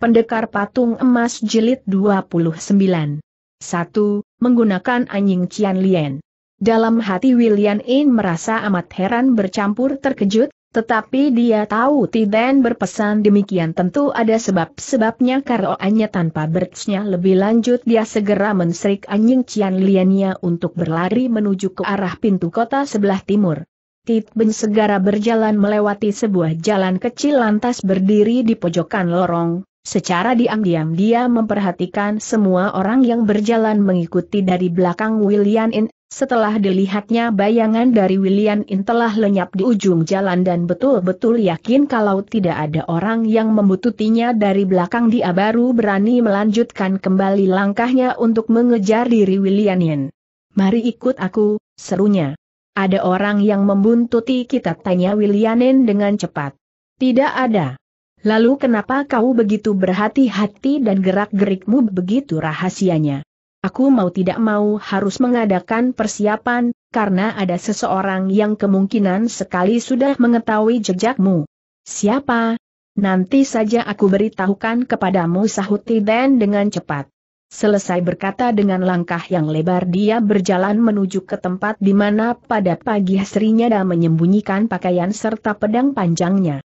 Pendekar Patung Emas Jilid 29. 1. Menggunakan anjing Cian Lien. Dalam hati William In merasa amat heran bercampur terkejut, tetapi dia tahu Tiden berpesan demikian tentu ada sebab-sebabnya karoanya tanpa bertsnya lebih lanjut dia segera menserik anjing Cian Liennya untuk berlari menuju ke arah pintu kota sebelah timur. Titben segera berjalan melewati sebuah jalan kecil lantas berdiri di pojokan lorong, Secara diam-diam dia memperhatikan semua orang yang berjalan mengikuti dari belakang William In, setelah dilihatnya bayangan dari William In telah lenyap di ujung jalan dan betul-betul yakin kalau tidak ada orang yang membututinya dari belakang dia baru berani melanjutkan kembali langkahnya untuk mengejar diri William In. Mari ikut aku, serunya. Ada orang yang membuntuti kita tanya In dengan cepat. Tidak ada. Lalu kenapa kau begitu berhati-hati dan gerak-gerikmu begitu rahasianya? Aku mau tidak mau harus mengadakan persiapan, karena ada seseorang yang kemungkinan sekali sudah mengetahui jejakmu. Siapa? Nanti saja aku beritahukan kepadamu sahut Tiden dengan cepat. Selesai berkata dengan langkah yang lebar dia berjalan menuju ke tempat di mana pada pagi harinya dan menyembunyikan pakaian serta pedang panjangnya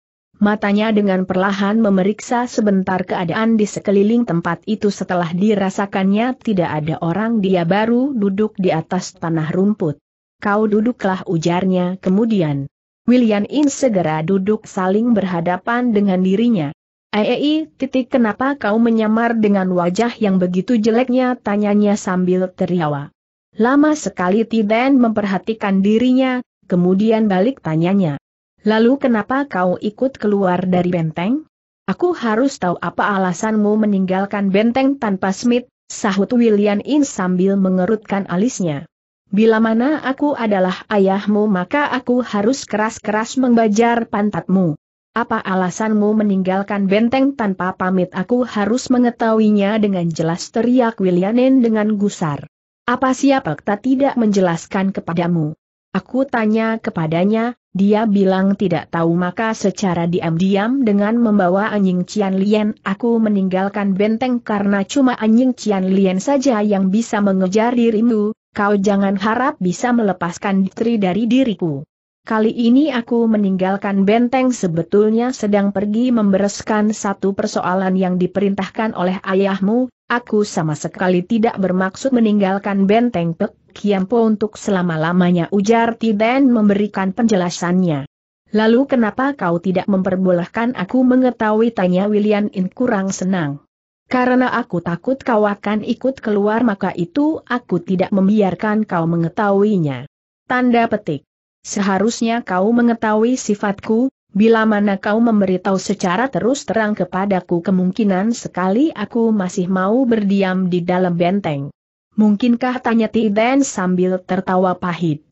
matanya dengan perlahan memeriksa sebentar keadaan di sekeliling tempat itu setelah dirasakannya tidak ada orang dia baru duduk di atas tanah rumput. Kau duduklah ujarnya kemudian. William In segera duduk saling berhadapan dengan dirinya. Ei, titik kenapa kau menyamar dengan wajah yang begitu jeleknya tanyanya sambil teriawa. Lama sekali Tiden memperhatikan dirinya, kemudian balik tanyanya. Lalu kenapa kau ikut keluar dari benteng? Aku harus tahu apa alasanmu meninggalkan benteng tanpa Smith, sahut William In sambil mengerutkan alisnya. Bila mana aku adalah ayahmu maka aku harus keras-keras membajar pantatmu. Apa alasanmu meninggalkan benteng tanpa pamit aku harus mengetahuinya dengan jelas teriak Williamin dengan gusar. Apa siapa tak tidak menjelaskan kepadamu? Aku tanya kepadanya, dia bilang tidak tahu maka secara diam-diam dengan membawa anjing Cian Lien aku meninggalkan benteng karena cuma anjing Cian Lien saja yang bisa mengejar dirimu, kau jangan harap bisa melepaskan diri dari diriku. Kali ini aku meninggalkan benteng sebetulnya sedang pergi membereskan satu persoalan yang diperintahkan oleh ayahmu, aku sama sekali tidak bermaksud meninggalkan benteng Pek Kiampo untuk selama-lamanya ujar Tiden memberikan penjelasannya. Lalu kenapa kau tidak memperbolehkan aku mengetahui tanya William In kurang senang. Karena aku takut kau akan ikut keluar maka itu aku tidak membiarkan kau mengetahuinya. Tanda petik. Seharusnya kau mengetahui sifatku, bila mana kau memberitahu secara terus terang kepadaku kemungkinan sekali aku masih mau berdiam di dalam benteng. Mungkinkah tanya Tiden sambil tertawa pahit.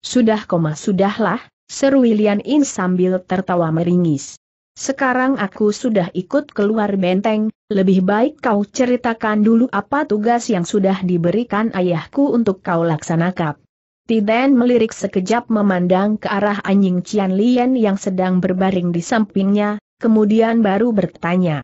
Sudah koma sudahlah, seru Lian In sambil tertawa meringis. Sekarang aku sudah ikut keluar benteng, lebih baik kau ceritakan dulu apa tugas yang sudah diberikan ayahku untuk kau laksanakan. Tiben melirik sekejap memandang ke arah anjing Cian Lien yang sedang berbaring di sampingnya, kemudian baru bertanya.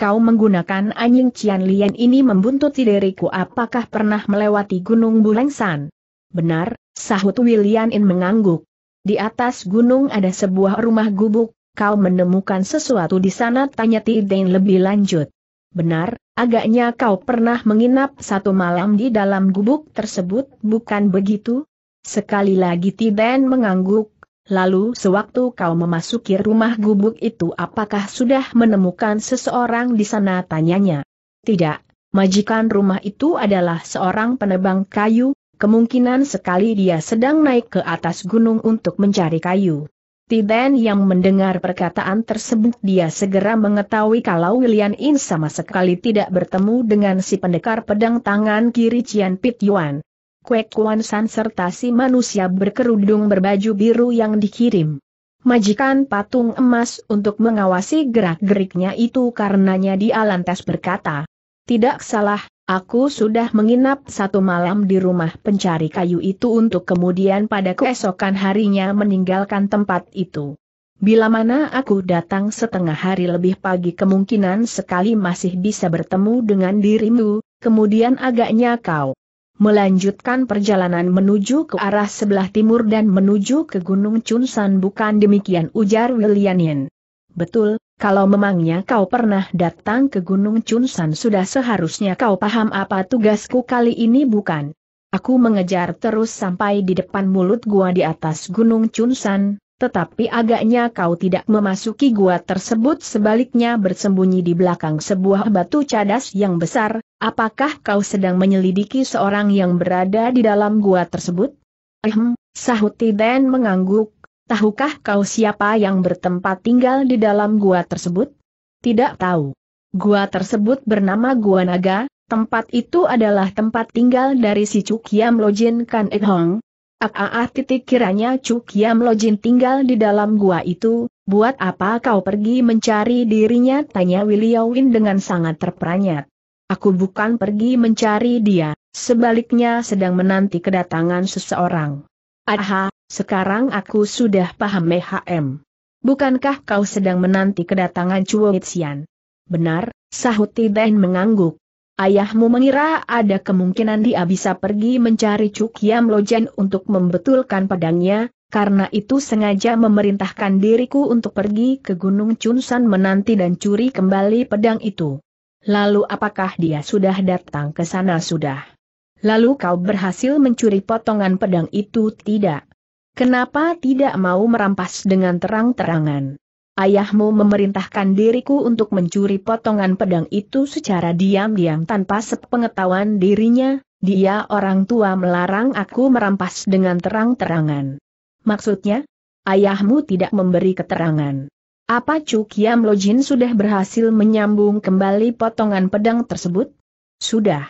Kau menggunakan anjing Cian Lien ini membuntuti diriku apakah pernah melewati Gunung Bulengsan? Benar, sahut William In mengangguk. Di atas gunung ada sebuah rumah gubuk, kau menemukan sesuatu di sana tanya Tiden lebih lanjut. Benar, agaknya kau pernah menginap satu malam di dalam gubuk tersebut, bukan begitu? Sekali lagi Tiben mengangguk, lalu sewaktu kau memasuki rumah gubuk itu apakah sudah menemukan seseorang di sana tanyanya. Tidak, majikan rumah itu adalah seorang penebang kayu, kemungkinan sekali dia sedang naik ke atas gunung untuk mencari kayu. Tiben yang mendengar perkataan tersebut dia segera mengetahui kalau William In sama sekali tidak bertemu dengan si pendekar pedang tangan kiri Cian Pit Yuan. Kue Kuan San serta si manusia berkerudung berbaju biru yang dikirim. Majikan patung emas untuk mengawasi gerak-geriknya itu karenanya di Alantes berkata. Tidak salah, aku sudah menginap satu malam di rumah pencari kayu itu untuk kemudian pada keesokan harinya meninggalkan tempat itu. Bila mana aku datang setengah hari lebih pagi kemungkinan sekali masih bisa bertemu dengan dirimu, kemudian agaknya kau melanjutkan perjalanan menuju ke arah sebelah timur dan menuju ke Gunung Chunsan bukan demikian ujar William Betul, kalau memangnya kau pernah datang ke Gunung Chunsan sudah seharusnya kau paham apa tugasku kali ini bukan? Aku mengejar terus sampai di depan mulut gua di atas Gunung Chunsan, tetapi agaknya kau tidak memasuki gua tersebut sebaliknya bersembunyi di belakang sebuah batu cadas yang besar, apakah kau sedang menyelidiki seorang yang berada di dalam gua tersebut? Ehem, sahut Tiden mengangguk, tahukah kau siapa yang bertempat tinggal di dalam gua tersebut? Tidak tahu. Gua tersebut bernama Gua Naga, tempat itu adalah tempat tinggal dari si Cukiam Lojin Kan Ehong, Aa titik kiranya Cuk Yam Lojin tinggal di dalam gua itu, buat apa kau pergi mencari dirinya? Tanya William dengan sangat terperanjat. Aku bukan pergi mencari dia, sebaliknya sedang menanti kedatangan seseorang. Aha, sekarang aku sudah paham MHM. Bukankah kau sedang menanti kedatangan Chuo Xian? Benar, sahut Tiden mengangguk. Ayahmu mengira ada kemungkinan dia bisa pergi mencari Cuk Yam Lojen untuk membetulkan pedangnya, karena itu sengaja memerintahkan diriku untuk pergi ke Gunung Chunsan menanti dan curi kembali pedang itu. Lalu apakah dia sudah datang ke sana sudah? Lalu kau berhasil mencuri potongan pedang itu tidak? Kenapa tidak mau merampas dengan terang-terangan? Ayahmu memerintahkan diriku untuk mencuri potongan pedang itu secara diam-diam tanpa sepengetahuan dirinya, dia orang tua melarang aku merampas dengan terang-terangan. Maksudnya? Ayahmu tidak memberi keterangan. Apa Cukiam Lojin sudah berhasil menyambung kembali potongan pedang tersebut? Sudah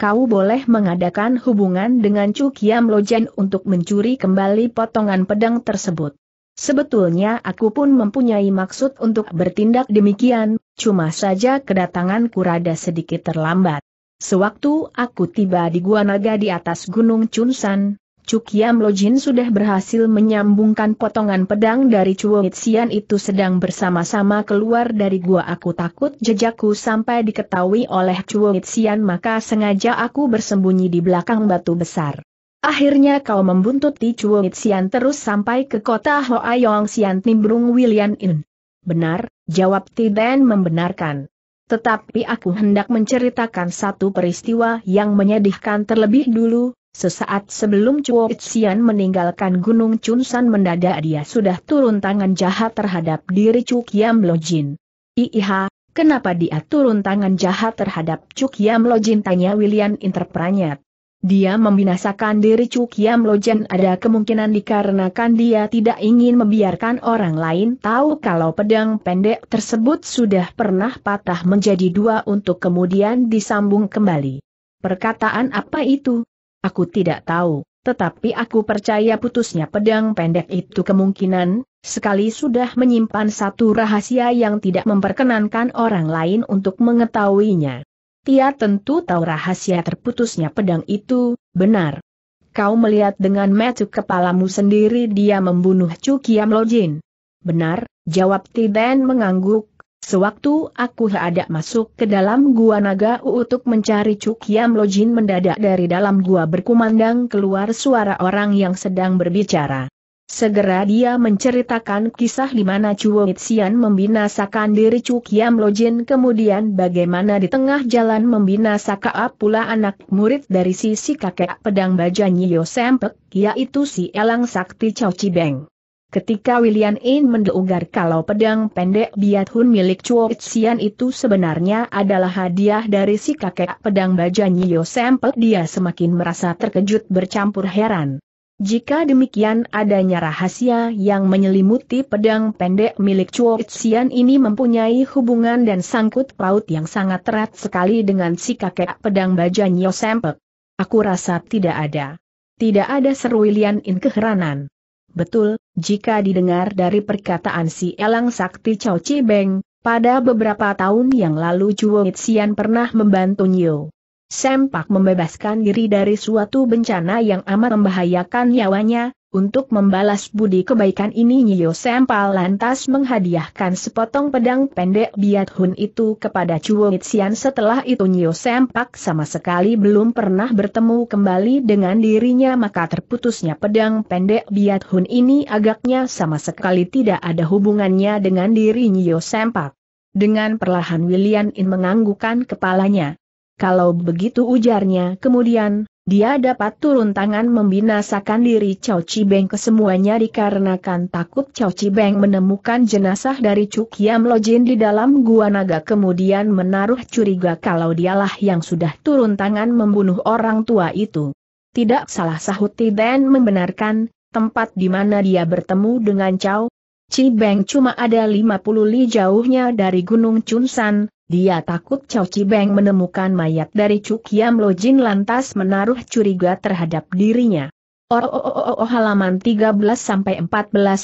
kau boleh mengadakan hubungan dengan Cukiam Lojin untuk mencuri kembali potongan pedang tersebut. Sebetulnya aku pun mempunyai maksud untuk bertindak demikian, cuma saja kedatanganku rada sedikit terlambat. Sewaktu aku tiba di Gua Naga di atas Gunung Chunsan, Cukiam Lojin sudah berhasil menyambungkan potongan pedang dari Chuo Xian itu sedang bersama-sama keluar dari gua aku takut jejakku sampai diketahui oleh Chuo Xian maka sengaja aku bersembunyi di belakang batu besar. Akhirnya kau membuntut Chuo Sian terus sampai ke kota Hoayong Sian nimbrung William In. Benar, jawab Tiden membenarkan. Tetapi aku hendak menceritakan satu peristiwa yang menyedihkan terlebih dulu, Sesaat sebelum Chuo Xian meninggalkan Gunung Chunsan mendadak dia sudah turun tangan jahat terhadap diri Cuk Yam Lojin. Iiha, kenapa dia turun tangan jahat terhadap Cuk Yam Lojin tanya William Interpranyat. Dia membinasakan diri Chu Kiam Lojen ada kemungkinan dikarenakan dia tidak ingin membiarkan orang lain tahu kalau pedang pendek tersebut sudah pernah patah menjadi dua untuk kemudian disambung kembali. Perkataan apa itu? Aku tidak tahu, tetapi aku percaya putusnya pedang pendek itu kemungkinan, sekali sudah menyimpan satu rahasia yang tidak memperkenankan orang lain untuk mengetahuinya. Ia tentu tahu rahasia terputusnya pedang itu, benar. Kau melihat dengan metu kepalamu sendiri dia membunuh Cukiam Lojin. Benar, jawab Tiden mengangguk. Sewaktu aku hendak masuk ke dalam gua naga untuk mencari Cukiam Lojin mendadak dari dalam gua berkumandang keluar suara orang yang sedang berbicara. Segera dia menceritakan kisah di mana Chuo Xian membinasakan diri Chu Kiam Lojin kemudian bagaimana di tengah jalan membinasakan pula anak murid dari sisi kakek pedang baja Nyo Sempek, yaitu si Elang Sakti Chow Chibeng. Ketika William In mendugar kalau pedang pendek Biat Hun milik Chuo Xian itu sebenarnya adalah hadiah dari si kakek pedang baja Nyo Sempek dia semakin merasa terkejut bercampur heran. Jika demikian adanya rahasia yang menyelimuti pedang pendek milik Chuo Sian ini mempunyai hubungan dan sangkut paut yang sangat erat sekali dengan si kakek pedang baja Nyo Sempe. Aku rasa tidak ada. Tidak ada seru Lian In keheranan. Betul, jika didengar dari perkataan si Elang Sakti Chao Chi Beng, pada beberapa tahun yang lalu Chuo Sian pernah membantu Nyo. Sempak membebaskan diri dari suatu bencana yang amat membahayakan nyawanya, untuk membalas budi kebaikan ini Nyo Sempal lantas menghadiahkan sepotong pedang pendek Biat Hun itu kepada Chuo Xian setelah itu Nyo Sempak sama sekali belum pernah bertemu kembali dengan dirinya maka terputusnya pedang pendek Biat Hun ini agaknya sama sekali tidak ada hubungannya dengan diri Nyo Sempak. Dengan perlahan William In menganggukkan kepalanya. Kalau begitu ujarnya kemudian, dia dapat turun tangan membinasakan diri Cao Beng kesemuanya dikarenakan takut Cao Beng menemukan jenazah dari Cukiam Lojin di dalam gua naga kemudian menaruh curiga kalau dialah yang sudah turun tangan membunuh orang tua itu. Tidak salah sahut Tiden membenarkan, tempat di mana dia bertemu dengan Cao Beng cuma ada 50 li jauhnya dari Gunung Chunsan, dia takut Chow Beng menemukan mayat dari Cuk Yam Lo Jin lantas menaruh curiga terhadap dirinya. Oh, oh, oh, oh, oh halaman 13-14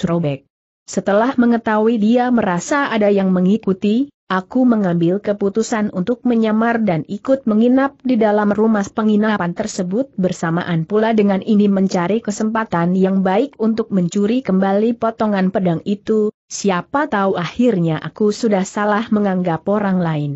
robek. Setelah mengetahui dia merasa ada yang mengikuti, Aku mengambil keputusan untuk menyamar dan ikut menginap di dalam rumah penginapan tersebut bersamaan pula dengan ini mencari kesempatan yang baik untuk mencuri kembali potongan pedang itu, siapa tahu akhirnya aku sudah salah menganggap orang lain.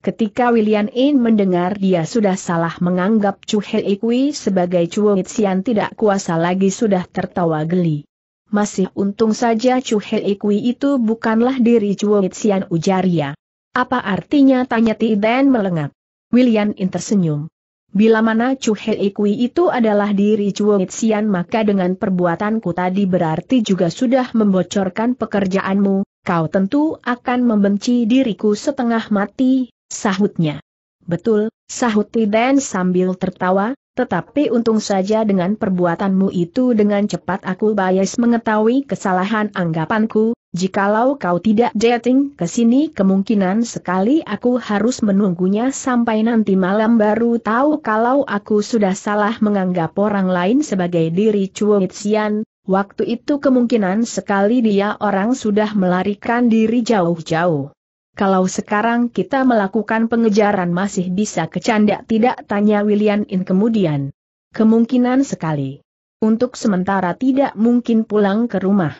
Ketika William In mendengar dia sudah salah menganggap Chu Hei Kui sebagai Chu Xian tidak kuasa lagi sudah tertawa geli. Masih untung saja Chu Hei Kui itu bukanlah diri Chuo Xian Ujaria. Apa artinya tanya Ti Dan melengak. William In tersenyum. Bila mana Chu Hei Kui itu adalah diri Chuo Xian maka dengan perbuatanku tadi berarti juga sudah membocorkan pekerjaanmu, kau tentu akan membenci diriku setengah mati, sahutnya. Betul, sahut Ti Dan sambil tertawa, tetapi untung saja dengan perbuatanmu itu dengan cepat aku bias mengetahui kesalahan anggapanku, jikalau kau tidak dating ke sini kemungkinan sekali aku harus menunggunya sampai nanti malam baru tahu kalau aku sudah salah menganggap orang lain sebagai diri Chuo Xian, waktu itu kemungkinan sekali dia orang sudah melarikan diri jauh-jauh. Kalau sekarang kita melakukan pengejaran masih bisa kecanda tidak tanya William In kemudian. Kemungkinan sekali. Untuk sementara tidak mungkin pulang ke rumah.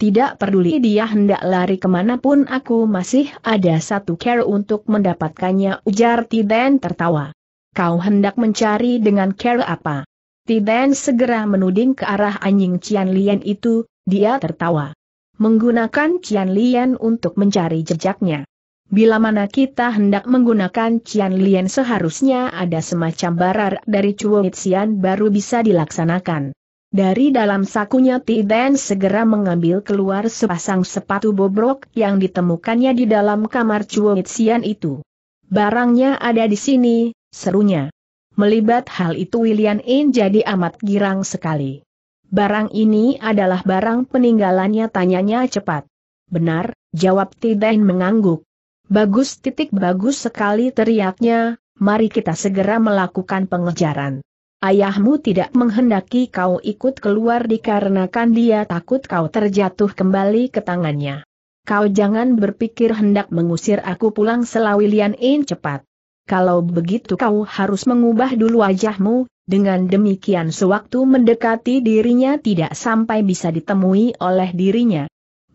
Tidak peduli dia hendak lari kemanapun aku masih ada satu care untuk mendapatkannya ujar Tiden tertawa. Kau hendak mencari dengan care apa? Tiden segera menuding ke arah anjing Cian Lian itu, dia tertawa. Menggunakan Cian Lian untuk mencari jejaknya. Bila mana kita hendak menggunakan Cian Lien seharusnya ada semacam barar dari Chuo Xian baru bisa dilaksanakan. Dari dalam sakunya Tiden segera mengambil keluar sepasang sepatu bobrok yang ditemukannya di dalam kamar Chuo Xian itu. Barangnya ada di sini, serunya. Melibat hal itu William In jadi amat girang sekali. Barang ini adalah barang peninggalannya tanyanya cepat. Benar, jawab Tiden mengangguk. Bagus titik bagus sekali teriaknya, mari kita segera melakukan pengejaran. Ayahmu tidak menghendaki kau ikut keluar dikarenakan dia takut kau terjatuh kembali ke tangannya. Kau jangan berpikir hendak mengusir aku pulang selawilian in cepat. Kalau begitu kau harus mengubah dulu wajahmu, dengan demikian sewaktu mendekati dirinya tidak sampai bisa ditemui oleh dirinya.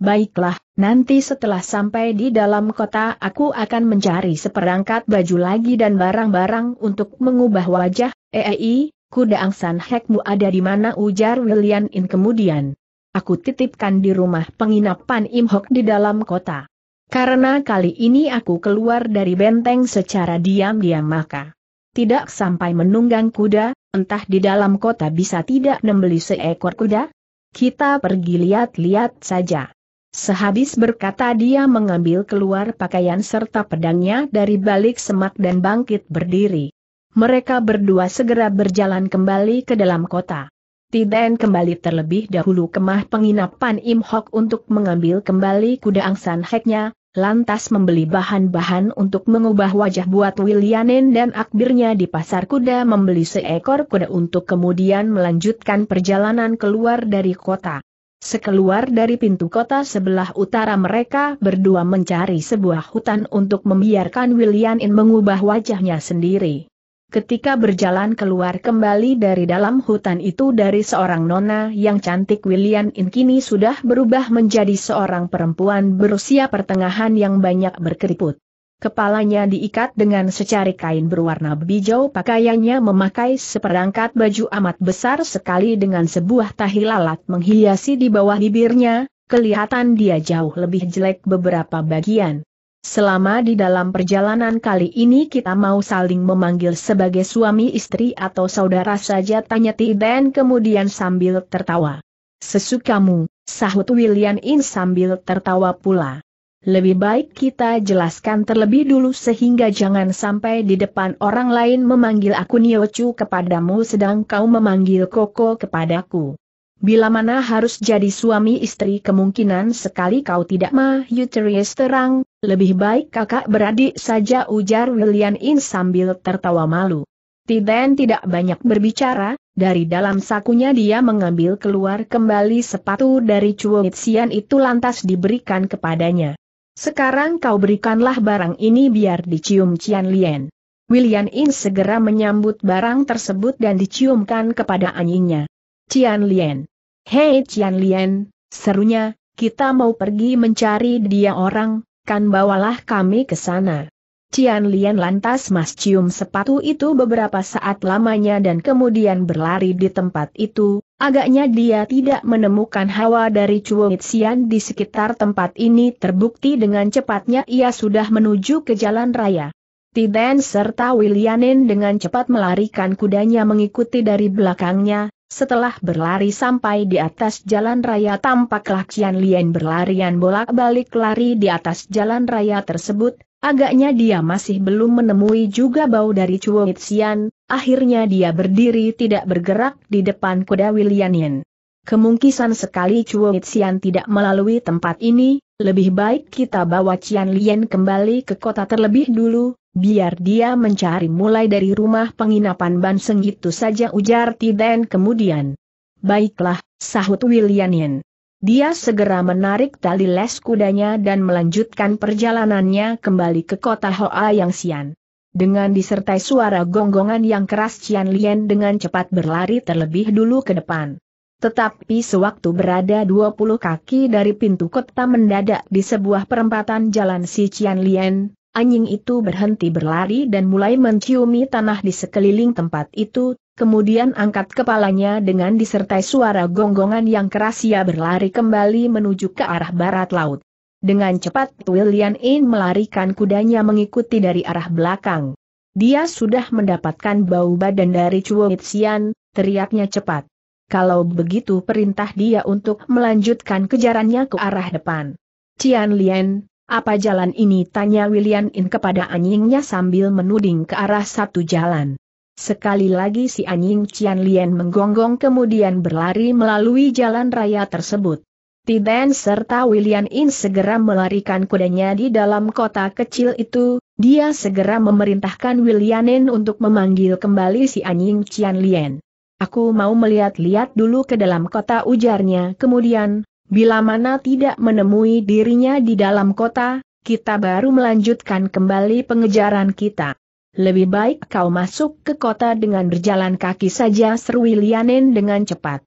Baiklah, Nanti setelah sampai di dalam kota aku akan mencari seperangkat baju lagi dan barang-barang untuk mengubah wajah, EEI, kuda angsan hekmu ada di mana ujar William In kemudian. Aku titipkan di rumah penginapan Imhok di dalam kota. Karena kali ini aku keluar dari benteng secara diam-diam maka tidak sampai menunggang kuda, entah di dalam kota bisa tidak membeli seekor kuda? Kita pergi lihat-lihat saja. Sehabis berkata dia mengambil keluar pakaian serta pedangnya dari balik semak dan bangkit berdiri. Mereka berdua segera berjalan kembali ke dalam kota. Tiden kembali terlebih dahulu kemah penginapan Im Hok untuk mengambil kembali kuda angsan heknya, lantas membeli bahan-bahan untuk mengubah wajah buat Willianen dan akbirnya di pasar kuda membeli seekor kuda untuk kemudian melanjutkan perjalanan keluar dari kota. Sekeluar dari pintu kota sebelah utara mereka berdua mencari sebuah hutan untuk membiarkan William In mengubah wajahnya sendiri. Ketika berjalan keluar kembali dari dalam hutan itu dari seorang nona yang cantik William In kini sudah berubah menjadi seorang perempuan berusia pertengahan yang banyak berkeriput. Kepalanya diikat dengan secari kain berwarna hijau pakaiannya memakai seperangkat baju amat besar sekali dengan sebuah tahi lalat menghiasi di bawah bibirnya, kelihatan dia jauh lebih jelek beberapa bagian. Selama di dalam perjalanan kali ini kita mau saling memanggil sebagai suami istri atau saudara saja tanya Tiden kemudian sambil tertawa. Sesukamu, sahut William In sambil tertawa pula lebih baik kita jelaskan terlebih dulu sehingga jangan sampai di depan orang lain memanggil aku Niochu kepadamu sedang kau memanggil Koko kepadaku. Bila mana harus jadi suami istri kemungkinan sekali kau tidak mahyuterius terang, lebih baik kakak beradik saja ujar William In sambil tertawa malu. Tiden tidak banyak berbicara, dari dalam sakunya dia mengambil keluar kembali sepatu dari Chuo Itsian itu lantas diberikan kepadanya. Sekarang kau berikanlah barang ini biar dicium Cian Lien. William In segera menyambut barang tersebut dan diciumkan kepada anjingnya. Cian Lien. Hei Cian Lien, serunya, kita mau pergi mencari dia orang, kan bawalah kami ke sana. Cian Lien lantas mas cium sepatu itu beberapa saat lamanya dan kemudian berlari di tempat itu, Agaknya dia tidak menemukan hawa dari Cuomitsian di sekitar tempat ini terbukti dengan cepatnya ia sudah menuju ke jalan raya. Tiden serta Willianin dengan cepat melarikan kudanya mengikuti dari belakangnya, setelah berlari sampai di atas jalan raya tampaklah Qian Lian berlarian bolak-balik lari di atas jalan raya tersebut, agaknya dia masih belum menemui juga bau dari Cuomitsian, Akhirnya dia berdiri tidak bergerak di depan kuda Wilianin. Kemungkinan sekali Chuo Xian tidak melalui tempat ini, lebih baik kita bawa Cian Lian kembali ke kota terlebih dulu, biar dia mencari mulai dari rumah penginapan Banseng itu saja ujar Tiden kemudian. Baiklah, sahut Wilianin. Dia segera menarik tali les kudanya dan melanjutkan perjalanannya kembali ke kota Hoa Yang Xian. Dengan disertai suara gonggongan yang keras Cian Lien dengan cepat berlari terlebih dulu ke depan. Tetapi sewaktu berada 20 kaki dari pintu kota mendadak di sebuah perempatan jalan si Cian Lien, anjing itu berhenti berlari dan mulai menciumi tanah di sekeliling tempat itu, kemudian angkat kepalanya dengan disertai suara gonggongan yang keras ia berlari kembali menuju ke arah barat laut. Dengan cepat William In melarikan kudanya mengikuti dari arah belakang. Dia sudah mendapatkan bau badan dari Chuo Xian, teriaknya cepat. Kalau begitu perintah dia untuk melanjutkan kejarannya ke arah depan. Cian Lian, apa jalan ini? Tanya William In kepada anjingnya sambil menuding ke arah satu jalan. Sekali lagi si anjing Cian Lian menggonggong kemudian berlari melalui jalan raya tersebut. Tiban serta William In segera melarikan kudanya di dalam kota kecil itu, dia segera memerintahkan William In untuk memanggil kembali si anjing Cian Lian. Aku mau melihat-lihat dulu ke dalam kota ujarnya kemudian, bila mana tidak menemui dirinya di dalam kota, kita baru melanjutkan kembali pengejaran kita. Lebih baik kau masuk ke kota dengan berjalan kaki saja seru Willianen dengan cepat.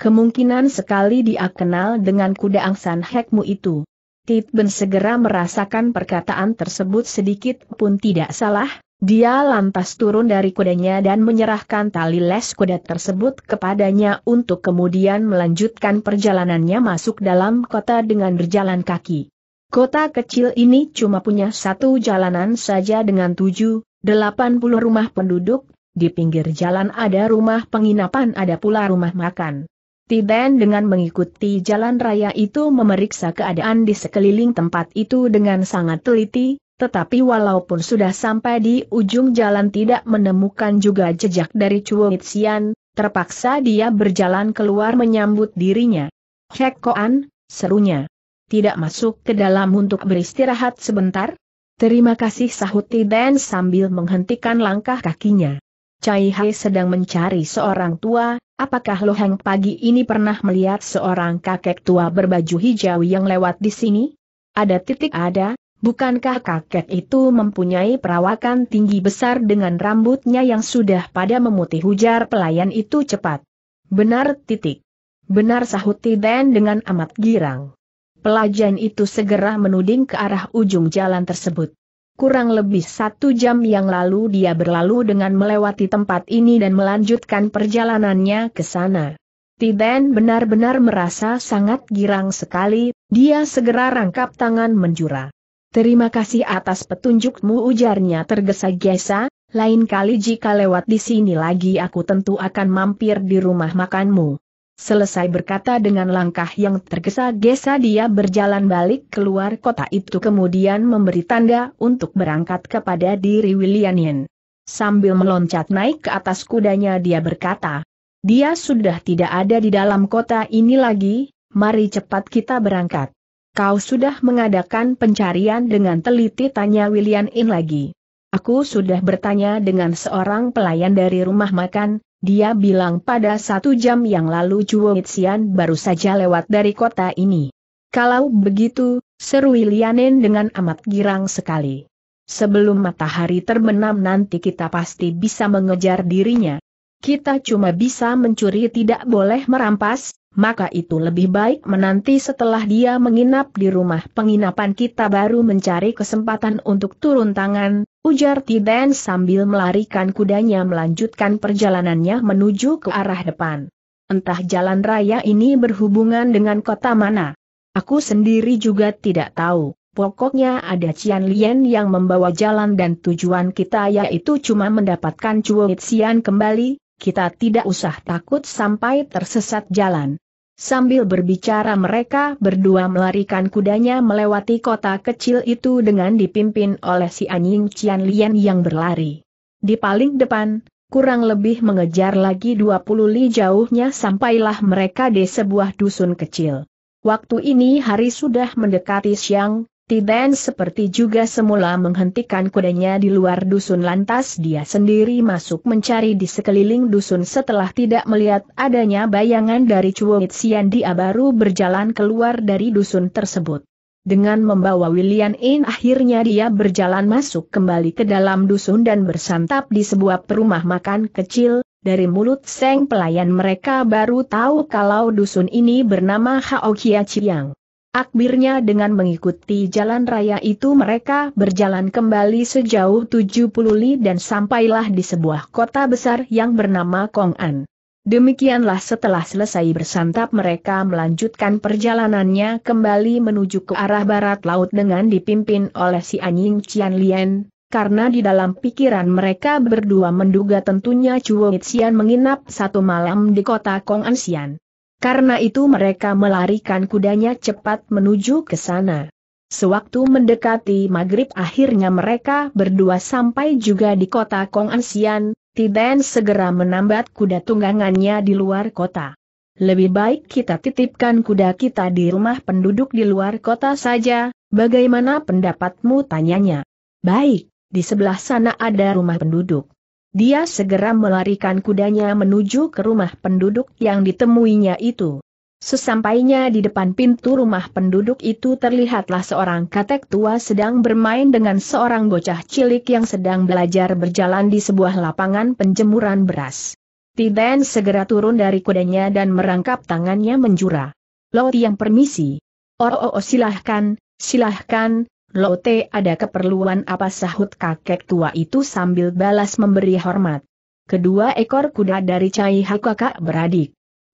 Kemungkinan sekali dia kenal dengan kuda angsan hekmu itu. Titben segera merasakan perkataan tersebut sedikit pun tidak salah, dia lantas turun dari kudanya dan menyerahkan tali les kuda tersebut kepadanya untuk kemudian melanjutkan perjalanannya masuk dalam kota dengan berjalan kaki. Kota kecil ini cuma punya satu jalanan saja dengan tujuh, delapan puluh rumah penduduk, di pinggir jalan ada rumah penginapan ada pula rumah makan. Tiben dengan mengikuti jalan raya itu memeriksa keadaan di sekeliling tempat itu dengan sangat teliti, tetapi walaupun sudah sampai di ujung jalan tidak menemukan juga jejak dari Chuo Xian, terpaksa dia berjalan keluar menyambut dirinya. Hek Koan, serunya. Tidak masuk ke dalam untuk beristirahat sebentar? Terima kasih sahut Tiben sambil menghentikan langkah kakinya. Cai Hai sedang mencari seorang tua, Apakah Lohang pagi ini pernah melihat seorang kakek tua berbaju hijau yang lewat di sini? Ada titik ada, bukankah kakek itu mempunyai perawakan tinggi besar dengan rambutnya yang sudah pada memutih hujar pelayan itu cepat? Benar titik. Benar sahut Tiden dengan amat girang. Pelajan itu segera menuding ke arah ujung jalan tersebut. Kurang lebih satu jam yang lalu dia berlalu dengan melewati tempat ini dan melanjutkan perjalanannya ke sana. Tiden benar-benar merasa sangat girang sekali, dia segera rangkap tangan menjura. Terima kasih atas petunjukmu ujarnya tergesa-gesa, lain kali jika lewat di sini lagi aku tentu akan mampir di rumah makanmu. Selesai berkata dengan langkah yang tergesa-gesa dia berjalan balik keluar kota itu kemudian memberi tanda untuk berangkat kepada diri Wilianin. Sambil meloncat naik ke atas kudanya dia berkata, dia sudah tidak ada di dalam kota ini lagi, mari cepat kita berangkat. Kau sudah mengadakan pencarian dengan teliti tanya Wilianin lagi. Aku sudah bertanya dengan seorang pelayan dari rumah makan, dia bilang pada satu jam yang lalu Chuo Xian baru saja lewat dari kota ini. Kalau begitu, seru Lianen dengan amat girang sekali. Sebelum matahari terbenam nanti kita pasti bisa mengejar dirinya. Kita cuma bisa mencuri tidak boleh merampas, maka itu lebih baik menanti setelah dia menginap di rumah penginapan kita baru mencari kesempatan untuk turun tangan, ujar Tiden sambil melarikan kudanya melanjutkan perjalanannya menuju ke arah depan. Entah jalan raya ini berhubungan dengan kota mana. Aku sendiri juga tidak tahu. Pokoknya ada Cian Lien yang membawa jalan dan tujuan kita yaitu cuma mendapatkan Chuo Xian kembali, kita tidak usah takut sampai tersesat jalan. Sambil berbicara mereka berdua melarikan kudanya melewati kota kecil itu dengan dipimpin oleh si anjing Cian Lian yang berlari. Di paling depan, kurang lebih mengejar lagi 20 li jauhnya sampailah mereka di sebuah dusun kecil. Waktu ini hari sudah mendekati siang, Tiban seperti juga semula menghentikan kudanya di luar dusun lantas dia sendiri masuk mencari di sekeliling dusun setelah tidak melihat adanya bayangan dari Chuo Xian dia baru berjalan keluar dari dusun tersebut. Dengan membawa William In akhirnya dia berjalan masuk kembali ke dalam dusun dan bersantap di sebuah perumah makan kecil, dari mulut Seng pelayan mereka baru tahu kalau dusun ini bernama Hao Chiang. Akhirnya dengan mengikuti jalan raya itu mereka berjalan kembali sejauh 70 li dan sampailah di sebuah kota besar yang bernama Kong'an. Demikianlah setelah selesai bersantap mereka melanjutkan perjalanannya kembali menuju ke arah barat laut dengan dipimpin oleh si anjing Qian Lian. karena di dalam pikiran mereka berdua menduga tentunya Chuo Xian menginap satu malam di kota Kong'an Xian. Karena itu mereka melarikan kudanya cepat menuju ke sana. Sewaktu mendekati maghrib akhirnya mereka berdua sampai juga di kota Kong Ansian, Tiden segera menambat kuda tunggangannya di luar kota. Lebih baik kita titipkan kuda kita di rumah penduduk di luar kota saja, bagaimana pendapatmu tanyanya? Baik, di sebelah sana ada rumah penduduk. Dia segera melarikan kudanya menuju ke rumah penduduk yang ditemuinya itu. Sesampainya di depan pintu rumah penduduk itu terlihatlah seorang katek tua sedang bermain dengan seorang bocah cilik yang sedang belajar berjalan di sebuah lapangan penjemuran beras. Tiden segera turun dari kudanya dan merangkap tangannya menjura. Lo yang permisi. Oh, oh, oh silahkan, silahkan, Lote ada keperluan apa sahut kakek tua itu sambil balas memberi hormat. Kedua ekor kuda dari Cai kakak beradik.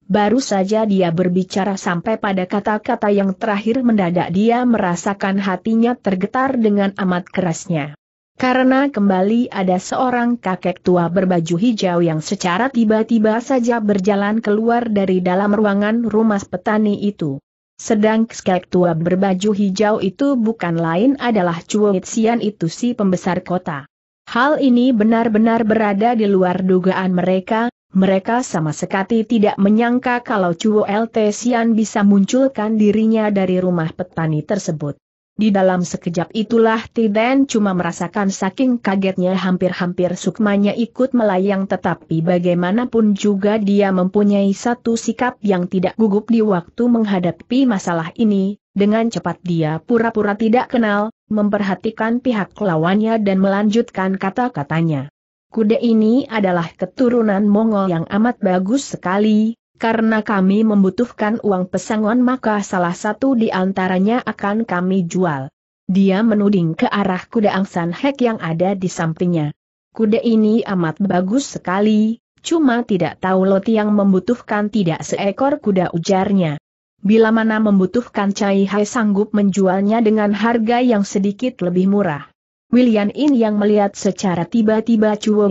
Baru saja dia berbicara sampai pada kata-kata yang terakhir mendadak dia merasakan hatinya tergetar dengan amat kerasnya. Karena kembali ada seorang kakek tua berbaju hijau yang secara tiba-tiba saja berjalan keluar dari dalam ruangan rumah petani itu. Sedang skek tua berbaju hijau itu bukan lain adalah Cuit Sian itu si pembesar kota. Hal ini benar-benar berada di luar dugaan mereka, mereka sama sekali tidak menyangka kalau Cuo LT bisa munculkan dirinya dari rumah petani tersebut. Di dalam sekejap itulah Tiden cuma merasakan saking kagetnya hampir-hampir sukmanya ikut melayang tetapi bagaimanapun juga dia mempunyai satu sikap yang tidak gugup di waktu menghadapi masalah ini, dengan cepat dia pura-pura tidak kenal, memperhatikan pihak lawannya dan melanjutkan kata-katanya. Kuda ini adalah keturunan Mongol yang amat bagus sekali, karena kami membutuhkan uang pesangon maka salah satu di antaranya akan kami jual. Dia menuding ke arah kuda Angsan Hek yang ada di sampingnya. Kuda ini amat bagus sekali, cuma tidak tahu Loti yang membutuhkan tidak seekor kuda ujarnya. Bila mana membutuhkan Cai Hai sanggup menjualnya dengan harga yang sedikit lebih murah. William In yang melihat secara tiba-tiba Chuo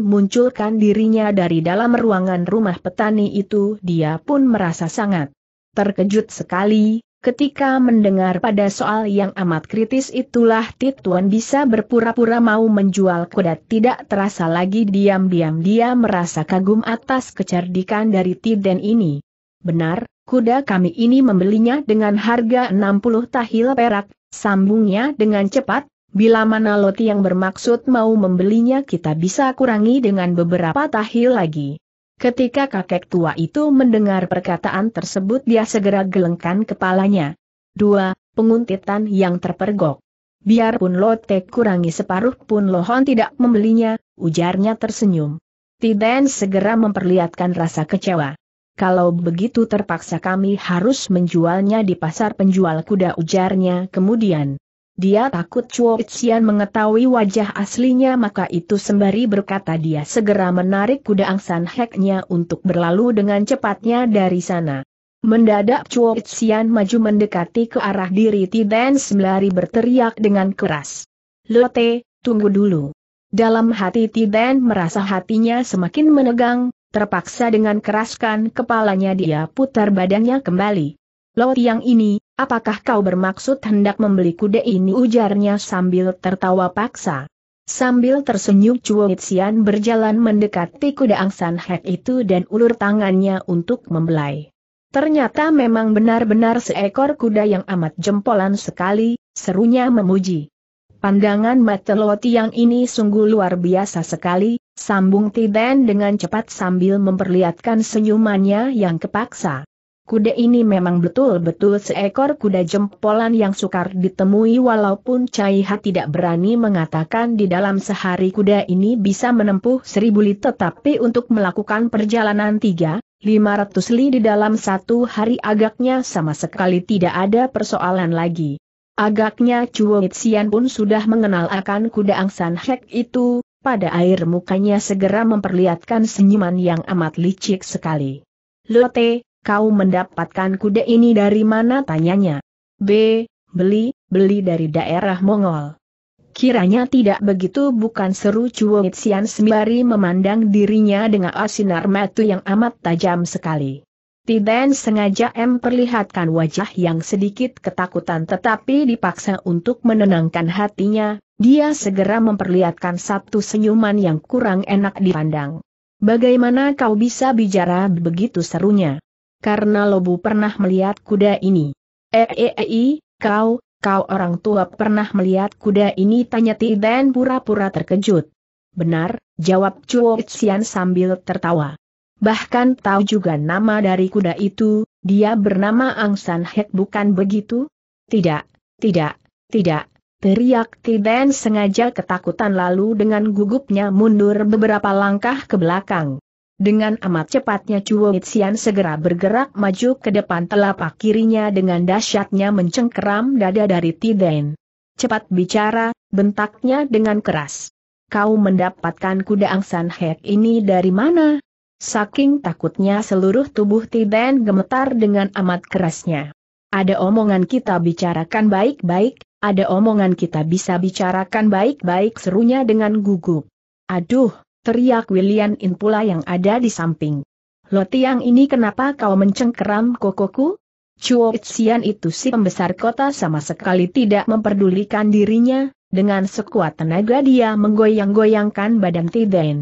munculkan dirinya dari dalam ruangan rumah petani itu dia pun merasa sangat terkejut sekali, ketika mendengar pada soal yang amat kritis itulah Tituan bisa berpura-pura mau menjual kuda tidak terasa lagi diam-diam dia merasa kagum atas kecerdikan dari Tiden ini. Benar, kuda kami ini membelinya dengan harga 60 tahil perak, sambungnya dengan cepat, Bila mana Loti yang bermaksud mau membelinya kita bisa kurangi dengan beberapa tahil lagi. Ketika kakek tua itu mendengar perkataan tersebut dia segera gelengkan kepalanya. 2. Penguntitan yang terpergok. Biarpun Lotte kurangi separuh pun Lohon tidak membelinya, ujarnya tersenyum. Tiden segera memperlihatkan rasa kecewa. Kalau begitu terpaksa kami harus menjualnya di pasar penjual kuda ujarnya kemudian. Dia takut Chuo Xian mengetahui wajah aslinya maka itu sembari berkata dia segera menarik kuda angsan heknya untuk berlalu dengan cepatnya dari sana. Mendadak Chuo Xian maju mendekati ke arah diri Tiden sembari berteriak dengan keras. Lote, tunggu dulu. Dalam hati Tiden merasa hatinya semakin menegang, terpaksa dengan keraskan kepalanya dia putar badannya kembali. Lo yang ini, apakah kau bermaksud hendak membeli kuda ini ujarnya sambil tertawa paksa. Sambil tersenyum Chuo Xian berjalan mendekati kuda angsan hek itu dan ulur tangannya untuk membelai. Ternyata memang benar-benar seekor kuda yang amat jempolan sekali, serunya memuji. Pandangan mata Lo tiang ini sungguh luar biasa sekali, sambung Tiden dengan cepat sambil memperlihatkan senyumannya yang kepaksa. Kuda ini memang betul-betul seekor kuda jempolan yang sukar ditemui walaupun Cai Ha tidak berani mengatakan di dalam sehari kuda ini bisa menempuh seribu li tetapi untuk melakukan perjalanan tiga, lima li di dalam satu hari agaknya sama sekali tidak ada persoalan lagi. Agaknya Chuo Xian pun sudah mengenal akan kuda angsan hek itu, pada air mukanya segera memperlihatkan senyuman yang amat licik sekali. Lote, Kau mendapatkan kuda ini dari mana tanyanya? B. Beli, beli dari daerah Mongol. Kiranya tidak begitu bukan seru Chuo Xian sembari memandang dirinya dengan asinar mata yang amat tajam sekali. Tiden sengaja memperlihatkan wajah yang sedikit ketakutan tetapi dipaksa untuk menenangkan hatinya, dia segera memperlihatkan satu senyuman yang kurang enak dipandang. Bagaimana kau bisa bicara begitu serunya? karena Lobu pernah melihat kuda ini. Eei, eh, eh, eh, kau, kau orang tua pernah melihat kuda ini tanya Tiden pura-pura terkejut. Benar, jawab Chuo Xian sambil tertawa. Bahkan tahu juga nama dari kuda itu, dia bernama Angsan Hek bukan begitu? Tidak, tidak, tidak, teriak Tiden sengaja ketakutan lalu dengan gugupnya mundur beberapa langkah ke belakang. Dengan amat cepatnya Chuo Itzian segera bergerak maju ke depan telapak kirinya dengan dahsyatnya mencengkeram dada dari Tiden. Cepat bicara, bentaknya dengan keras. Kau mendapatkan kuda angsan hek ini dari mana? Saking takutnya seluruh tubuh Tiden gemetar dengan amat kerasnya. Ada omongan kita bicarakan baik-baik, ada omongan kita bisa bicarakan baik-baik serunya dengan gugup. Aduh, teriak William In pula yang ada di samping. Lo tiang ini kenapa kau mencengkeram kokoku? Chuo Xian itu si pembesar kota sama sekali tidak memperdulikan dirinya, dengan sekuat tenaga dia menggoyang-goyangkan badan Tiden.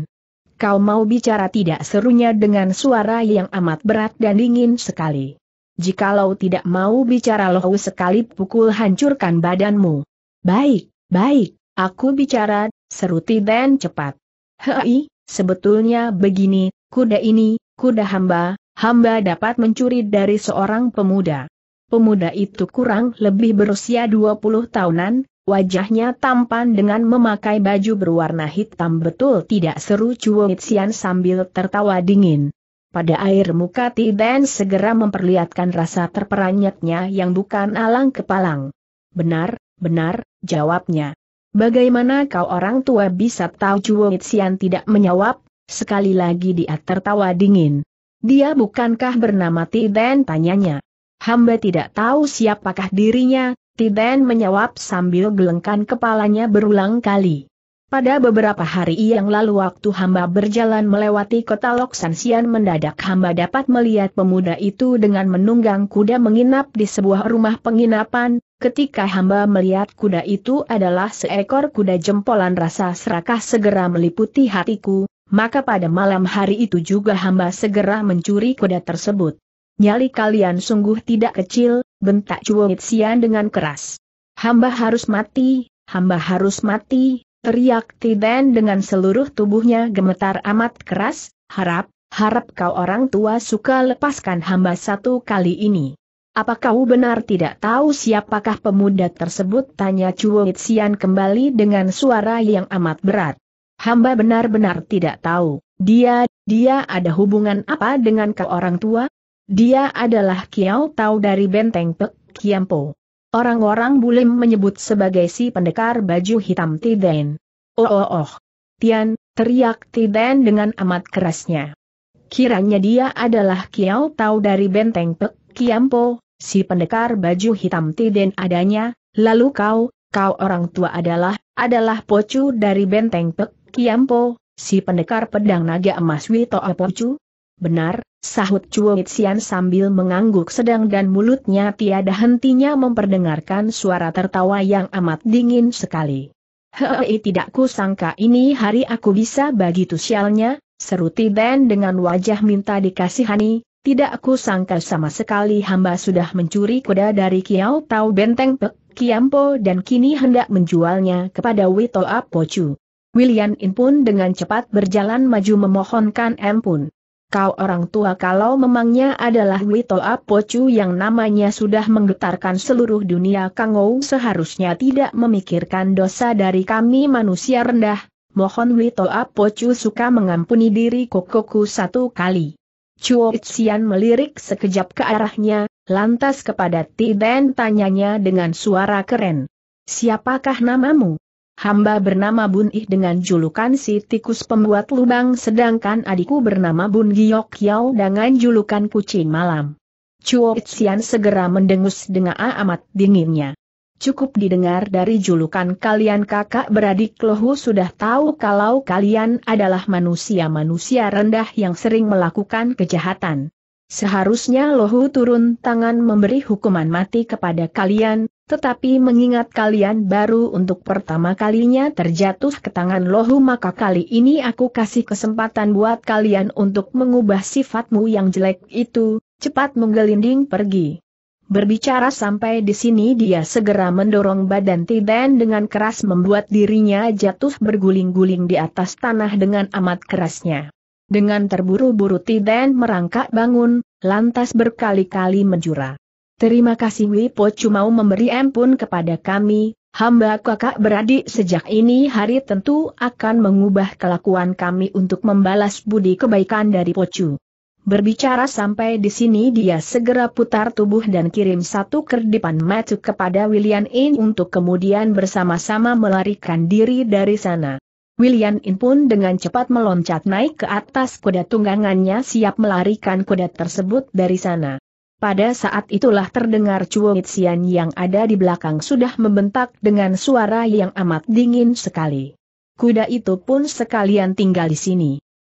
Kau mau bicara tidak serunya dengan suara yang amat berat dan dingin sekali. Jikalau tidak mau bicara lohu sekali pukul hancurkan badanmu. Baik, baik, aku bicara, seru Tiden cepat. Hei, sebetulnya begini, kuda ini, kuda hamba, hamba dapat mencuri dari seorang pemuda. Pemuda itu kurang lebih berusia 20 tahunan, wajahnya tampan dengan memakai baju berwarna hitam betul tidak seru Cuongit Sian sambil tertawa dingin. Pada air muka Tiden segera memperlihatkan rasa terperanyatnya yang bukan alang kepalang. Benar, benar, jawabnya. Bagaimana kau orang tua bisa tahu Chuo Xian tidak menjawab? Sekali lagi dia tertawa dingin. Dia bukankah bernama Tiden tanyanya. Hamba tidak tahu siapakah dirinya, Tiden menjawab sambil gelengkan kepalanya berulang kali. Pada beberapa hari yang lalu waktu hamba berjalan melewati kota Loksansian mendadak hamba dapat melihat pemuda itu dengan menunggang kuda menginap di sebuah rumah penginapan, ketika hamba melihat kuda itu adalah seekor kuda jempolan rasa serakah segera meliputi hatiku, maka pada malam hari itu juga hamba segera mencuri kuda tersebut. Nyali kalian sungguh tidak kecil, bentak Cuo Sian dengan keras. Hamba harus mati, hamba harus mati, Teriak Tiben dengan seluruh tubuhnya gemetar amat keras, harap, harap kau orang tua suka lepaskan hamba satu kali ini. Apa kau benar tidak tahu siapakah pemuda tersebut? Tanya Cuo Xian kembali dengan suara yang amat berat. Hamba benar-benar tidak tahu. Dia, dia ada hubungan apa dengan kau orang tua? Dia adalah Kiao Tau dari Benteng Pek Kiampo. Orang-orang Bulim menyebut sebagai si pendekar baju hitam Tiden. Oh oh oh. Tian, teriak Tiden dengan amat kerasnya. Kiranya dia adalah Kiao Tau dari benteng Pek Kiampo, si pendekar baju hitam Tiden adanya, lalu kau, kau orang tua adalah, adalah Pocu dari benteng Pek Kiampo, si pendekar pedang naga emas Wito Pocu? Benar, Sahut Chuo Xian sambil mengangguk sedang dan mulutnya tiada hentinya memperdengarkan suara tertawa yang amat dingin sekali. Hei tidak kusangka ini hari aku bisa bagi sialnya, seru Tiben dengan wajah minta dikasihani, tidak ku sangka sama sekali hamba sudah mencuri kuda dari Kiao Tau Benteng Pek Kiampo dan kini hendak menjualnya kepada Wito Apochu. William In pun dengan cepat berjalan maju memohonkan ampun kau orang tua kalau memangnya adalah Wito Apocu yang namanya sudah menggetarkan seluruh dunia Kangou seharusnya tidak memikirkan dosa dari kami manusia rendah, mohon Wito Apocu suka mengampuni diri kokoku satu kali. Chuo Itzian melirik sekejap ke arahnya, lantas kepada Ti tanyanya dengan suara keren. Siapakah namamu? hamba bernama Bun Ih dengan julukan si tikus pembuat lubang sedangkan adikku bernama Bun Giok Yao dengan julukan kucing malam. Chuo Xian segera mendengus dengan amat dinginnya. Cukup didengar dari julukan kalian kakak beradik Lohu sudah tahu kalau kalian adalah manusia-manusia rendah yang sering melakukan kejahatan. Seharusnya Lohu turun tangan memberi hukuman mati kepada kalian, tetapi mengingat kalian baru untuk pertama kalinya terjatuh ke tangan lohu maka kali ini aku kasih kesempatan buat kalian untuk mengubah sifatmu yang jelek itu, cepat menggelinding pergi. Berbicara sampai di sini dia segera mendorong badan Tiden dengan keras membuat dirinya jatuh berguling-guling di atas tanah dengan amat kerasnya. Dengan terburu-buru Tiden merangkak bangun, lantas berkali-kali menjura. Terima kasih Wipo mau memberi ampun kepada kami, hamba kakak beradik sejak ini hari tentu akan mengubah kelakuan kami untuk membalas budi kebaikan dari Pocu. Berbicara sampai di sini dia segera putar tubuh dan kirim satu kerdipan matuk kepada William In untuk kemudian bersama-sama melarikan diri dari sana. William In pun dengan cepat meloncat naik ke atas kuda tunggangannya siap melarikan kuda tersebut dari sana. Pada saat itulah terdengar Chuo sian yang ada di belakang sudah membentak dengan suara yang amat dingin sekali. Kuda itu pun sekalian tinggal di sini.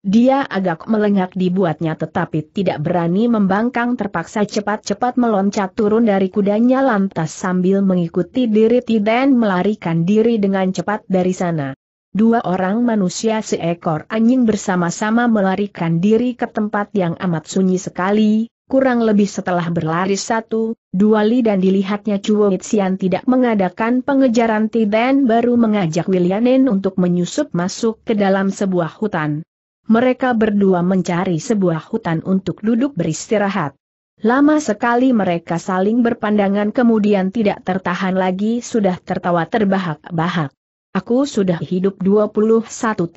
Dia agak melengak dibuatnya tetapi tidak berani membangkang terpaksa cepat-cepat meloncat turun dari kudanya lantas sambil mengikuti diri Tiden melarikan diri dengan cepat dari sana. Dua orang manusia seekor anjing bersama-sama melarikan diri ke tempat yang amat sunyi sekali, Kurang lebih setelah berlari satu, dua li dan dilihatnya Chuo Xian tidak mengadakan pengejaran Tiden baru mengajak Wilianen untuk menyusup masuk ke dalam sebuah hutan. Mereka berdua mencari sebuah hutan untuk duduk beristirahat. Lama sekali mereka saling berpandangan kemudian tidak tertahan lagi sudah tertawa terbahak-bahak. Aku sudah hidup 21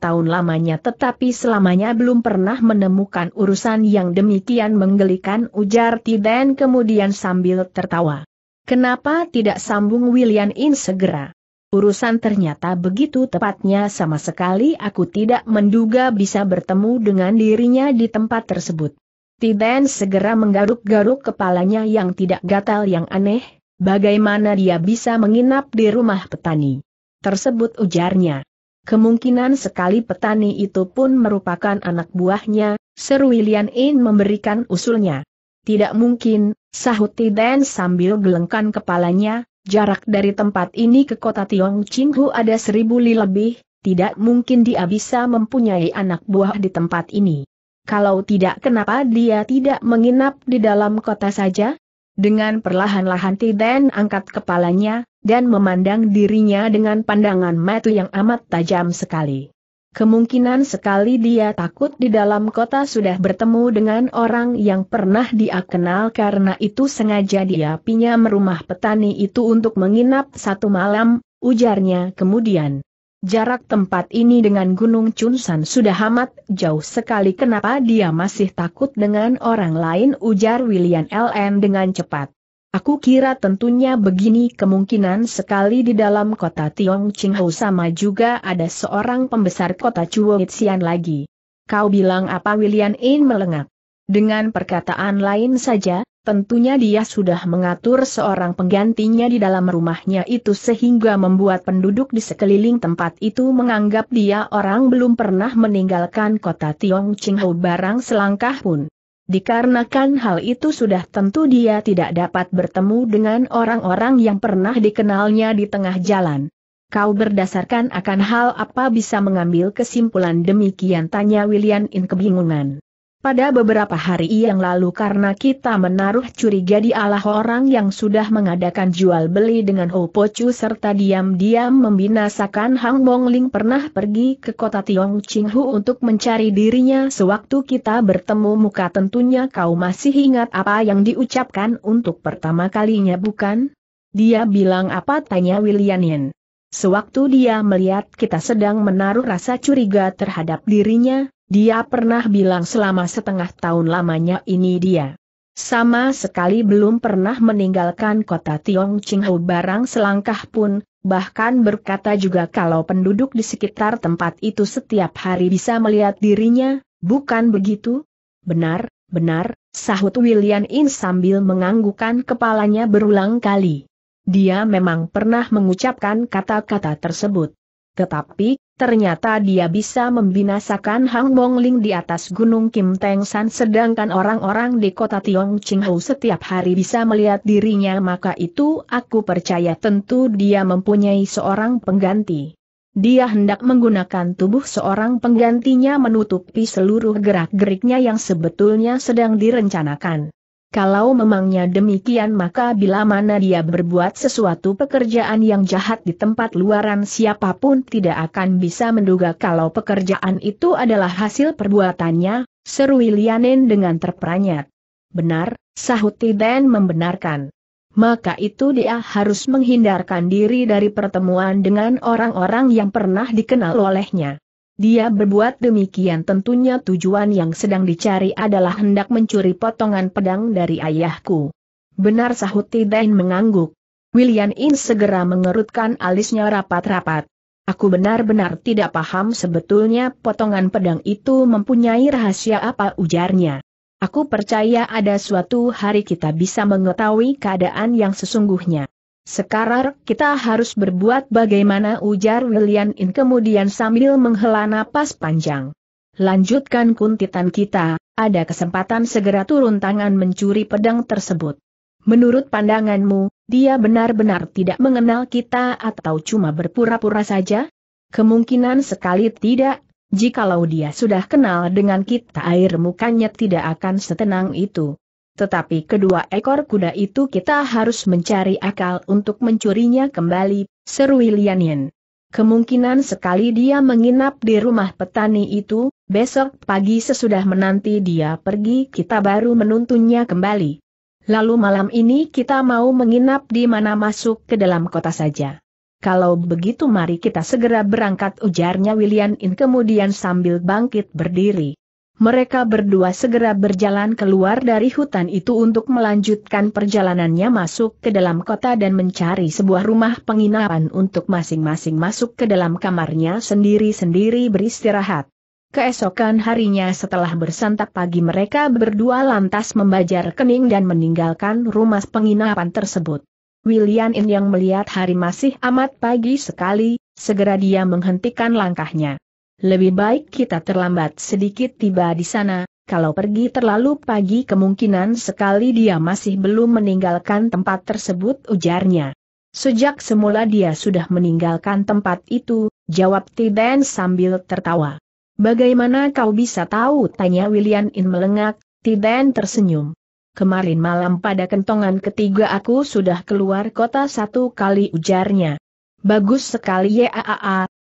tahun lamanya tetapi selamanya belum pernah menemukan urusan yang demikian menggelikan ujar Tiden kemudian sambil tertawa. Kenapa tidak sambung William In segera? Urusan ternyata begitu tepatnya sama sekali aku tidak menduga bisa bertemu dengan dirinya di tempat tersebut. Tiden segera menggaruk-garuk kepalanya yang tidak gatal yang aneh, bagaimana dia bisa menginap di rumah petani tersebut ujarnya. Kemungkinan sekali petani itu pun merupakan anak buahnya, Sir William In memberikan usulnya. Tidak mungkin, sahut Tiden sambil gelengkan kepalanya, jarak dari tempat ini ke kota Tiong Tiongqinghu ada seribu li lebih, tidak mungkin dia bisa mempunyai anak buah di tempat ini. Kalau tidak kenapa dia tidak menginap di dalam kota saja? Dengan perlahan-lahan Tiden angkat kepalanya, dan memandang dirinya dengan pandangan mata yang amat tajam sekali. Kemungkinan sekali dia takut di dalam kota sudah bertemu dengan orang yang pernah dia kenal karena itu sengaja dia pinjam merumah petani itu untuk menginap satu malam, ujarnya kemudian. Jarak tempat ini dengan Gunung Chunsan sudah amat jauh sekali kenapa dia masih takut dengan orang lain ujar William LN dengan cepat. Aku kira tentunya begini kemungkinan sekali di dalam kota Tiong Tiongqingho sama juga ada seorang pembesar kota Chuoxian lagi. Kau bilang apa William In melengak? Dengan perkataan lain saja, tentunya dia sudah mengatur seorang penggantinya di dalam rumahnya itu sehingga membuat penduduk di sekeliling tempat itu menganggap dia orang belum pernah meninggalkan kota Tiong Tiongqingho barang selangkah pun. Dikarenakan hal itu sudah tentu dia tidak dapat bertemu dengan orang-orang yang pernah dikenalnya di tengah jalan. Kau berdasarkan akan hal apa bisa mengambil kesimpulan demikian tanya William In kebingungan. Pada beberapa hari yang lalu karena kita menaruh curiga di Allah orang yang sudah mengadakan jual beli dengan Ho Chu serta diam-diam membinasakan Hang Ling pernah pergi ke kota Tiong Ching Hu untuk mencari dirinya sewaktu kita bertemu muka tentunya kau masih ingat apa yang diucapkan untuk pertama kalinya bukan? Dia bilang apa tanya William Yin. Sewaktu dia melihat kita sedang menaruh rasa curiga terhadap dirinya, dia pernah bilang selama setengah tahun lamanya ini dia. Sama sekali belum pernah meninggalkan kota Tiong Tiongqinghu barang selangkah pun, bahkan berkata juga kalau penduduk di sekitar tempat itu setiap hari bisa melihat dirinya, bukan begitu? Benar, benar, sahut William In sambil menganggukan kepalanya berulang kali. Dia memang pernah mengucapkan kata-kata tersebut. Tetapi, Ternyata dia bisa membinasakan Hang Ling di atas Gunung Kim Teng San sedangkan orang-orang di kota Tiong Ching Hou setiap hari bisa melihat dirinya maka itu aku percaya tentu dia mempunyai seorang pengganti. Dia hendak menggunakan tubuh seorang penggantinya menutupi seluruh gerak-geriknya yang sebetulnya sedang direncanakan. Kalau memangnya demikian maka bila mana dia berbuat sesuatu pekerjaan yang jahat di tempat luaran siapapun tidak akan bisa menduga kalau pekerjaan itu adalah hasil perbuatannya, seru Willianin dengan terperanyat. Benar, sahut Dan membenarkan. Maka itu dia harus menghindarkan diri dari pertemuan dengan orang-orang yang pernah dikenal olehnya. Dia berbuat demikian tentunya tujuan yang sedang dicari adalah hendak mencuri potongan pedang dari ayahku. Benar sahut Tidain mengangguk. William In segera mengerutkan alisnya rapat-rapat. Aku benar-benar tidak paham sebetulnya potongan pedang itu mempunyai rahasia apa ujarnya. Aku percaya ada suatu hari kita bisa mengetahui keadaan yang sesungguhnya. Sekarang kita harus berbuat bagaimana ujar William. In kemudian sambil menghela napas panjang. Lanjutkan kuntitan kita, ada kesempatan segera turun tangan mencuri pedang tersebut. Menurut pandanganmu, dia benar-benar tidak mengenal kita atau cuma berpura-pura saja? Kemungkinan sekali tidak, jikalau dia sudah kenal dengan kita air mukanya tidak akan setenang itu. Tetapi kedua ekor kuda itu kita harus mencari akal untuk mencurinya kembali, seru Lianin. Kemungkinan sekali dia menginap di rumah petani itu, besok pagi sesudah menanti dia pergi kita baru menuntunnya kembali. Lalu malam ini kita mau menginap di mana masuk ke dalam kota saja. Kalau begitu mari kita segera berangkat ujarnya William In kemudian sambil bangkit berdiri mereka berdua segera berjalan keluar dari hutan itu untuk melanjutkan perjalanannya masuk ke dalam kota dan mencari sebuah rumah penginapan untuk masing-masing masuk ke dalam kamarnya sendiri-sendiri beristirahat. Keesokan harinya setelah bersantap pagi mereka berdua lantas membajar kening dan meninggalkan rumah penginapan tersebut. William In yang melihat hari masih amat pagi sekali, segera dia menghentikan langkahnya. Lebih baik kita terlambat sedikit tiba di sana, kalau pergi terlalu pagi kemungkinan sekali dia masih belum meninggalkan tempat tersebut ujarnya. Sejak semula dia sudah meninggalkan tempat itu, jawab Tiden sambil tertawa. Bagaimana kau bisa tahu? tanya William In melengak, Tiden tersenyum. Kemarin malam pada kentongan ketiga aku sudah keluar kota satu kali ujarnya. Bagus sekali ya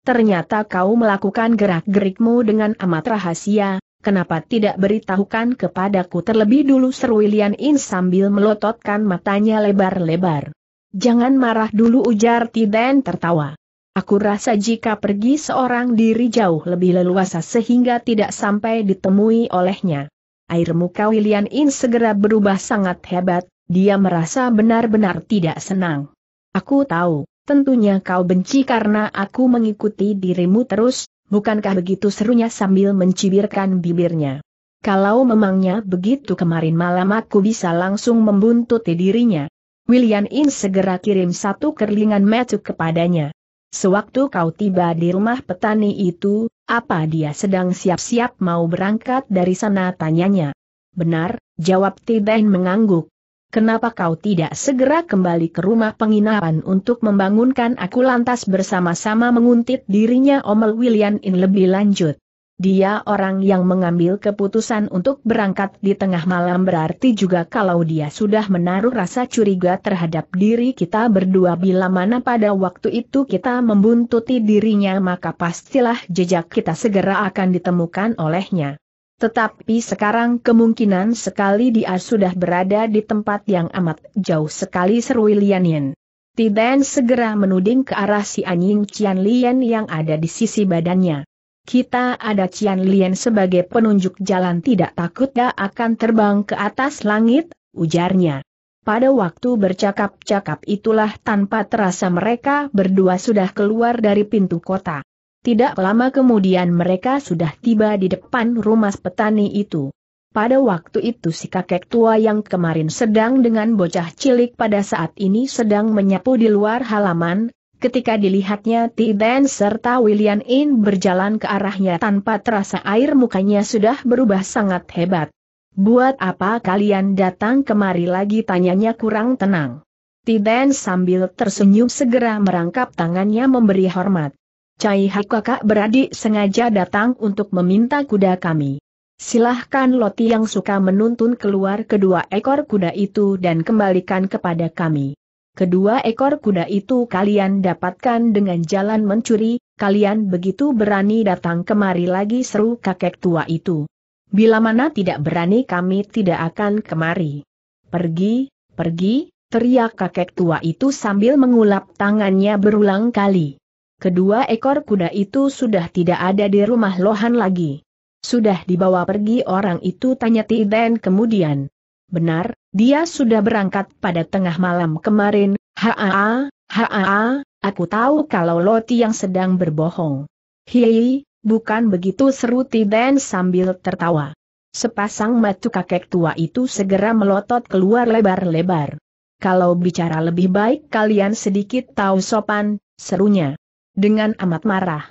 Ternyata kau melakukan gerak-gerikmu dengan amat rahasia, kenapa tidak beritahukan kepadaku terlebih dulu seru Lian In sambil melototkan matanya lebar-lebar. Jangan marah dulu ujar Tiden tertawa. Aku rasa jika pergi seorang diri jauh lebih leluasa sehingga tidak sampai ditemui olehnya. Air muka William In segera berubah sangat hebat, dia merasa benar-benar tidak senang. Aku tahu, tentunya kau benci karena aku mengikuti dirimu terus, bukankah begitu serunya sambil mencibirkan bibirnya. Kalau memangnya begitu kemarin malam aku bisa langsung membuntuti dirinya. William In segera kirim satu kerlingan metu kepadanya. Sewaktu kau tiba di rumah petani itu, apa dia sedang siap-siap mau berangkat dari sana tanyanya? Benar, jawab Tiben mengangguk. Kenapa kau tidak segera kembali ke rumah penginapan untuk membangunkan aku lantas bersama-sama menguntit dirinya Omel William in lebih lanjut. Dia orang yang mengambil keputusan untuk berangkat di tengah malam berarti juga kalau dia sudah menaruh rasa curiga terhadap diri kita berdua bila mana pada waktu itu kita membuntuti dirinya maka pastilah jejak kita segera akan ditemukan olehnya. Tetapi sekarang kemungkinan sekali dia sudah berada di tempat yang amat jauh sekali seru Lian Tiden segera menuding ke arah si anjing Cian Lian yang ada di sisi badannya. Kita ada Cian Lian sebagai penunjuk jalan tidak takut dia akan terbang ke atas langit, ujarnya. Pada waktu bercakap-cakap itulah tanpa terasa mereka berdua sudah keluar dari pintu kota. Tidak lama kemudian mereka sudah tiba di depan rumah petani itu. Pada waktu itu si kakek tua yang kemarin sedang dengan bocah cilik pada saat ini sedang menyapu di luar halaman, ketika dilihatnya Tiden serta William In berjalan ke arahnya tanpa terasa air mukanya sudah berubah sangat hebat. Buat apa kalian datang kemari lagi tanyanya kurang tenang. Tiden sambil tersenyum segera merangkap tangannya memberi hormat. Cai Hak kakak beradik sengaja datang untuk meminta kuda kami. Silahkan Loti yang suka menuntun keluar kedua ekor kuda itu dan kembalikan kepada kami. Kedua ekor kuda itu kalian dapatkan dengan jalan mencuri, kalian begitu berani datang kemari lagi seru kakek tua itu. Bila mana tidak berani kami tidak akan kemari. Pergi, pergi, teriak kakek tua itu sambil mengulap tangannya berulang kali. Kedua ekor kuda itu sudah tidak ada di rumah Lohan lagi. Sudah dibawa pergi orang itu tanya Tiden kemudian. Benar, dia sudah berangkat pada tengah malam kemarin, haa, haa, aku tahu kalau Loti yang sedang berbohong. Hei, bukan begitu seru Tiden sambil tertawa. Sepasang mata kakek tua itu segera melotot keluar lebar-lebar. Kalau bicara lebih baik kalian sedikit tahu sopan, serunya dengan amat marah.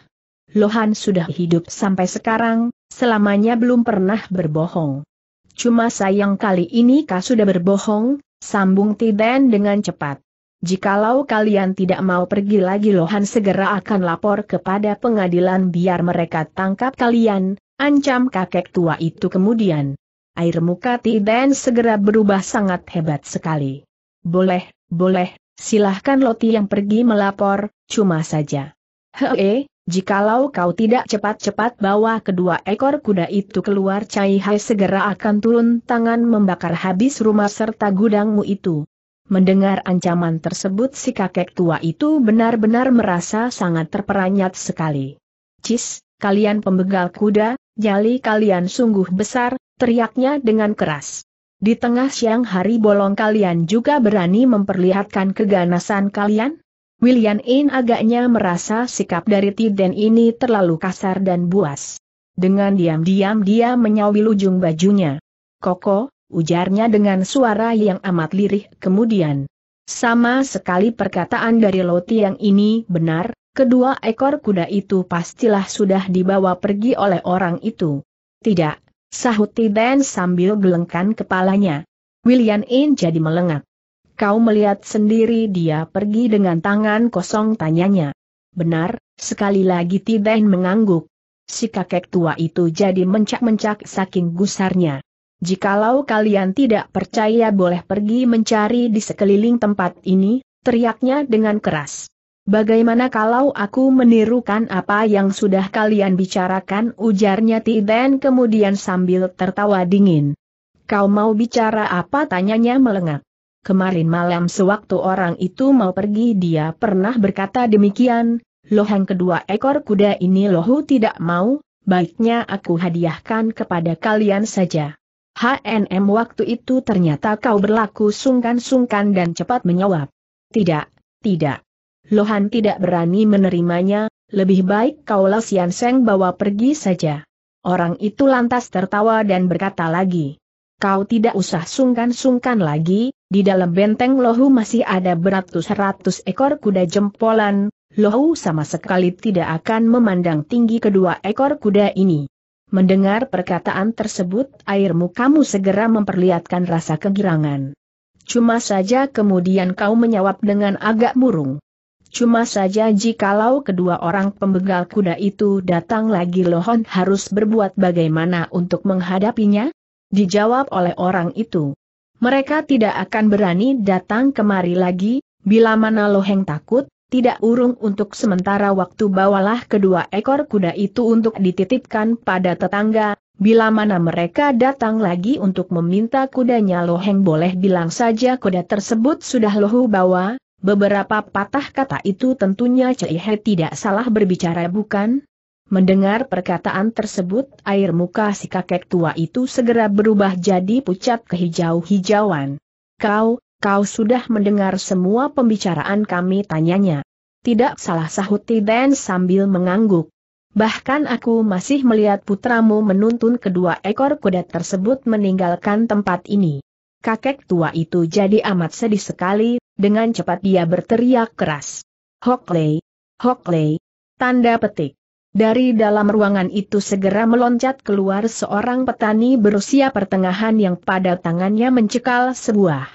Lohan sudah hidup sampai sekarang, selamanya belum pernah berbohong. Cuma sayang kali ini kau sudah berbohong, sambung Tiden dengan cepat. Jikalau kalian tidak mau pergi lagi Lohan segera akan lapor kepada pengadilan biar mereka tangkap kalian, ancam kakek tua itu kemudian. Air muka Tiden segera berubah sangat hebat sekali. Boleh, boleh, silahkan Loti yang pergi melapor, cuma saja. Hei, jikalau kau tidak cepat-cepat bawa kedua ekor kuda itu keluar Cai Hai segera akan turun tangan membakar habis rumah serta gudangmu itu. Mendengar ancaman tersebut si kakek tua itu benar-benar merasa sangat terperanjat sekali. Cis, kalian pembegal kuda, jali kalian sungguh besar, teriaknya dengan keras. Di tengah siang hari bolong kalian juga berani memperlihatkan keganasan kalian? William In agaknya merasa sikap dari Tiden ini terlalu kasar dan buas. Dengan diam-diam dia menyawil lujung bajunya. Koko, ujarnya dengan suara yang amat lirih kemudian. Sama sekali perkataan dari Loti yang ini benar, kedua ekor kuda itu pastilah sudah dibawa pergi oleh orang itu. Tidak, sahut Tiden sambil gelengkan kepalanya. William In jadi melengak. Kau melihat sendiri dia pergi dengan tangan kosong tanyanya. Benar, sekali lagi Tiden mengangguk. Si kakek tua itu jadi mencak-mencak saking gusarnya. Jikalau kalian tidak percaya boleh pergi mencari di sekeliling tempat ini, teriaknya dengan keras. Bagaimana kalau aku menirukan apa yang sudah kalian bicarakan ujarnya Tiden kemudian sambil tertawa dingin. Kau mau bicara apa tanyanya melengak. Kemarin malam sewaktu orang itu mau pergi dia pernah berkata demikian, lohang kedua ekor kuda ini lohu tidak mau, baiknya aku hadiahkan kepada kalian saja. HNM waktu itu ternyata kau berlaku sungkan-sungkan dan cepat menjawab. Tidak, tidak. Lohan tidak berani menerimanya, lebih baik kaulah Sian Seng bawa pergi saja. Orang itu lantas tertawa dan berkata lagi kau tidak usah sungkan-sungkan lagi, di dalam benteng lohu masih ada beratus-ratus ekor kuda jempolan, lohu sama sekali tidak akan memandang tinggi kedua ekor kuda ini. Mendengar perkataan tersebut air mukamu segera memperlihatkan rasa kegirangan. Cuma saja kemudian kau menjawab dengan agak murung. Cuma saja jikalau kedua orang pembegal kuda itu datang lagi Lohon harus berbuat bagaimana untuk menghadapinya? Dijawab oleh orang itu. Mereka tidak akan berani datang kemari lagi, bila mana Loheng takut, tidak urung untuk sementara waktu bawalah kedua ekor kuda itu untuk dititipkan pada tetangga, bila mana mereka datang lagi untuk meminta kudanya Loheng boleh bilang saja kuda tersebut sudah Lohu bawa, beberapa patah kata itu tentunya Cihe tidak salah berbicara bukan? Mendengar perkataan tersebut, air muka si kakek tua itu segera berubah jadi pucat kehijau-hijauan. Kau, kau sudah mendengar semua pembicaraan kami tanyanya. Tidak salah sahut Tiden sambil mengangguk. Bahkan aku masih melihat putramu menuntun kedua ekor kuda tersebut meninggalkan tempat ini. Kakek tua itu jadi amat sedih sekali, dengan cepat dia berteriak keras. Hokley! Hokley! Tanda petik. Dari dalam ruangan itu segera meloncat keluar seorang petani berusia pertengahan yang pada tangannya mencekal sebuah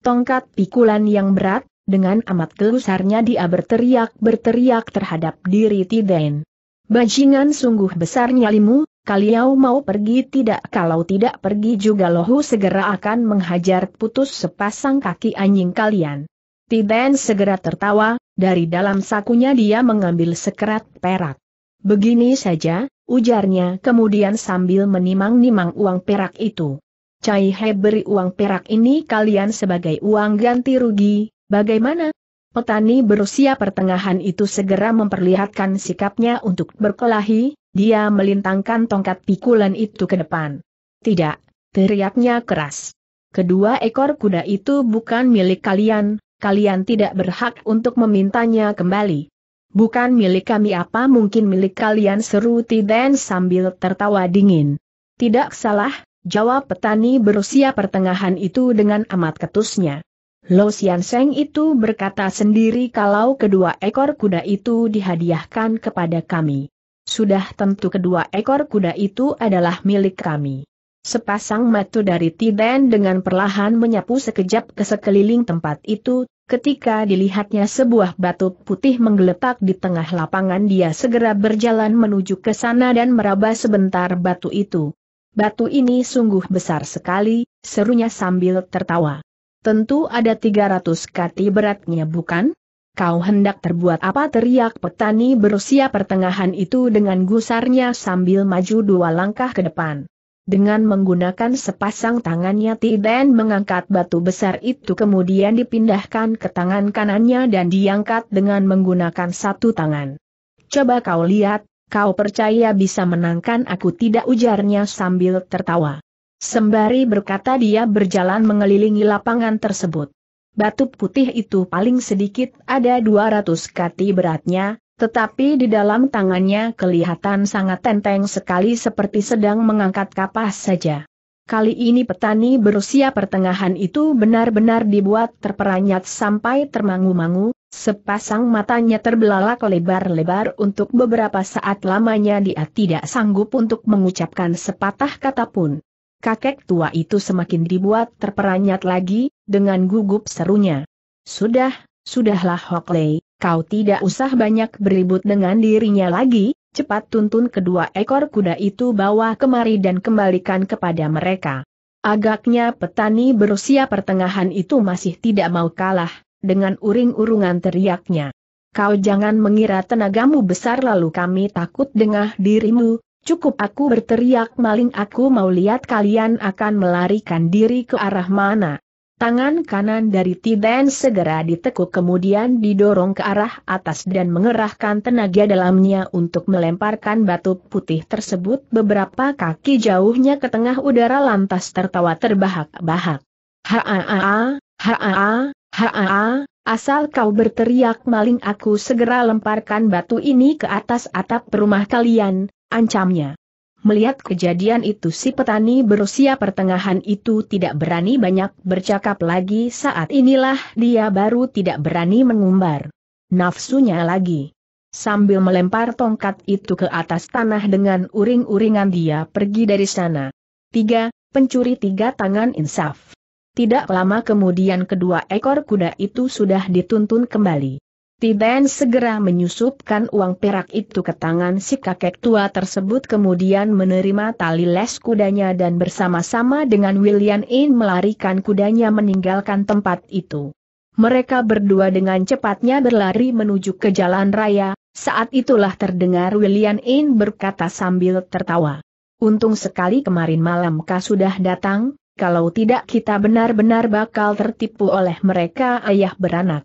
tongkat pikulan yang berat, dengan amat gelusarnya dia berteriak-berteriak terhadap diri Tiden. Bajingan sungguh besar nyalimu, kaliau mau pergi tidak kalau tidak pergi juga lohu segera akan menghajar putus sepasang kaki anjing kalian. Tiden segera tertawa, dari dalam sakunya dia mengambil sekerat perak. Begini saja, ujarnya kemudian sambil menimang-nimang uang perak itu. Cai He beri uang perak ini kalian sebagai uang ganti rugi, bagaimana? Petani berusia pertengahan itu segera memperlihatkan sikapnya untuk berkelahi, dia melintangkan tongkat pikulan itu ke depan. Tidak, teriaknya keras. Kedua ekor kuda itu bukan milik kalian, kalian tidak berhak untuk memintanya kembali. Bukan milik kami apa mungkin milik kalian seru Tiden sambil tertawa dingin. Tidak salah, jawab petani berusia pertengahan itu dengan amat ketusnya. Lo Sian Seng itu berkata sendiri kalau kedua ekor kuda itu dihadiahkan kepada kami. Sudah tentu kedua ekor kuda itu adalah milik kami. Sepasang mata dari Tiden dengan perlahan menyapu sekejap ke sekeliling tempat itu, Ketika dilihatnya sebuah batu putih menggeletak di tengah lapangan dia segera berjalan menuju ke sana dan meraba sebentar batu itu. Batu ini sungguh besar sekali, serunya sambil tertawa. Tentu ada 300 kati beratnya bukan? Kau hendak terbuat apa teriak petani berusia pertengahan itu dengan gusarnya sambil maju dua langkah ke depan. Dengan menggunakan sepasang tangannya Tiden mengangkat batu besar itu kemudian dipindahkan ke tangan kanannya dan diangkat dengan menggunakan satu tangan. Coba kau lihat, kau percaya bisa menangkan aku tidak ujarnya sambil tertawa. Sembari berkata dia berjalan mengelilingi lapangan tersebut. Batu putih itu paling sedikit ada 200 kati beratnya, tetapi di dalam tangannya kelihatan sangat tenteng sekali seperti sedang mengangkat kapas saja. Kali ini petani berusia pertengahan itu benar-benar dibuat terperanjat sampai termangu-mangu, sepasang matanya terbelalak lebar-lebar untuk beberapa saat lamanya dia tidak sanggup untuk mengucapkan sepatah kata pun. Kakek tua itu semakin dibuat terperanjat lagi, dengan gugup serunya. Sudah, sudahlah Hokley, kau tidak usah banyak beribut dengan dirinya lagi, cepat tuntun kedua ekor kuda itu bawa kemari dan kembalikan kepada mereka. Agaknya petani berusia pertengahan itu masih tidak mau kalah, dengan uring-urungan teriaknya. Kau jangan mengira tenagamu besar lalu kami takut dengan dirimu, cukup aku berteriak maling aku mau lihat kalian akan melarikan diri ke arah mana. Tangan kanan dari Tiden segera ditekuk kemudian didorong ke arah atas dan mengerahkan tenaga dalamnya untuk melemparkan batu putih tersebut beberapa kaki jauhnya ke tengah udara lantas tertawa terbahak-bahak. Haa, haa, haa, asal kau berteriak maling aku segera lemparkan batu ini ke atas atap rumah kalian, ancamnya. Melihat kejadian itu si petani berusia pertengahan itu tidak berani banyak bercakap lagi saat inilah dia baru tidak berani mengumbar nafsunya lagi. Sambil melempar tongkat itu ke atas tanah dengan uring-uringan dia pergi dari sana. 3. Pencuri tiga tangan insaf. Tidak lama kemudian kedua ekor kuda itu sudah dituntun kembali. Tiben segera menyusupkan uang perak itu ke tangan si kakek tua tersebut kemudian menerima tali les kudanya dan bersama-sama dengan William In melarikan kudanya meninggalkan tempat itu. Mereka berdua dengan cepatnya berlari menuju ke jalan raya, saat itulah terdengar William In berkata sambil tertawa. Untung sekali kemarin malam kau sudah datang, kalau tidak kita benar-benar bakal tertipu oleh mereka ayah beranak.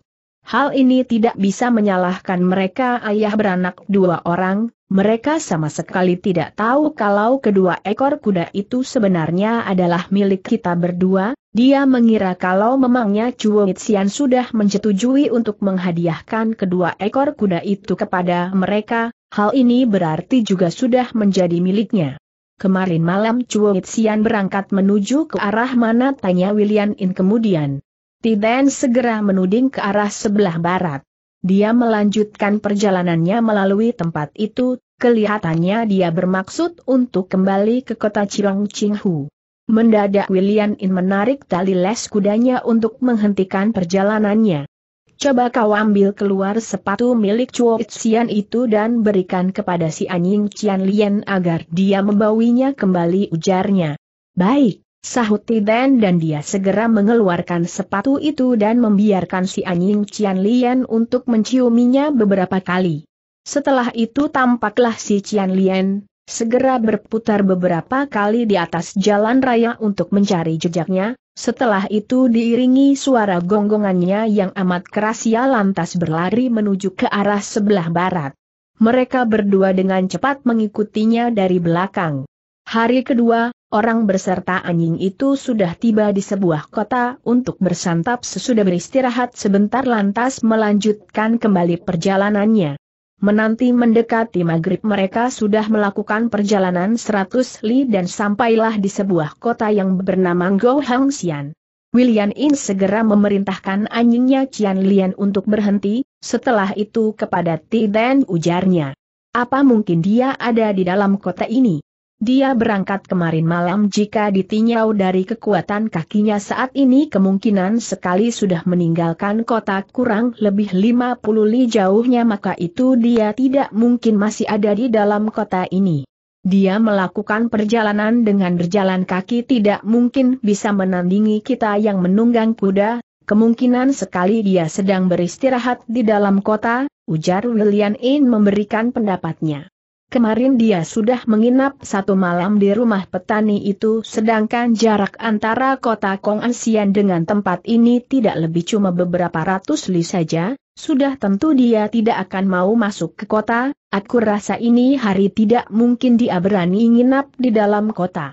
Hal ini tidak bisa menyalahkan mereka ayah beranak dua orang, mereka sama sekali tidak tahu kalau kedua ekor kuda itu sebenarnya adalah milik kita berdua, dia mengira kalau memangnya Chuo Xian sudah menyetujui untuk menghadiahkan kedua ekor kuda itu kepada mereka, hal ini berarti juga sudah menjadi miliknya. Kemarin malam Chuo Xian berangkat menuju ke arah mana tanya William In kemudian. Tiden segera menuding ke arah sebelah barat. Dia melanjutkan perjalanannya melalui tempat itu, kelihatannya dia bermaksud untuk kembali ke kota Chilong Chinghu. Mendadak William In menarik tali les kudanya untuk menghentikan perjalanannya. Coba kau ambil keluar sepatu milik Chuo Xian itu dan berikan kepada si anjing Qian Lian agar dia membawinya kembali ujarnya. Baik. Sahut Tiden dan dia segera mengeluarkan sepatu itu dan membiarkan si anjing Cian Lian untuk menciuminya beberapa kali. Setelah itu tampaklah si Cian Lian, segera berputar beberapa kali di atas jalan raya untuk mencari jejaknya, setelah itu diiringi suara gonggongannya yang amat keras ia lantas berlari menuju ke arah sebelah barat. Mereka berdua dengan cepat mengikutinya dari belakang. Hari kedua, Orang berserta anjing itu sudah tiba di sebuah kota untuk bersantap sesudah beristirahat sebentar lantas melanjutkan kembali perjalanannya. Menanti mendekati maghrib mereka sudah melakukan perjalanan 100 li dan sampailah di sebuah kota yang bernama Gohangxian. William In segera memerintahkan anjingnya Qian Lian untuk berhenti, setelah itu kepada Ti Dan ujarnya. Apa mungkin dia ada di dalam kota ini? Dia berangkat kemarin malam jika ditinjau dari kekuatan kakinya saat ini kemungkinan sekali sudah meninggalkan kota kurang lebih 50 li jauhnya maka itu dia tidak mungkin masih ada di dalam kota ini. Dia melakukan perjalanan dengan berjalan kaki tidak mungkin bisa menandingi kita yang menunggang kuda, kemungkinan sekali dia sedang beristirahat di dalam kota, ujar William In memberikan pendapatnya. Kemarin dia sudah menginap satu malam di rumah petani itu sedangkan jarak antara kota Kong Asian dengan tempat ini tidak lebih cuma beberapa ratus li saja, sudah tentu dia tidak akan mau masuk ke kota, aku rasa ini hari tidak mungkin dia berani nginap di dalam kota.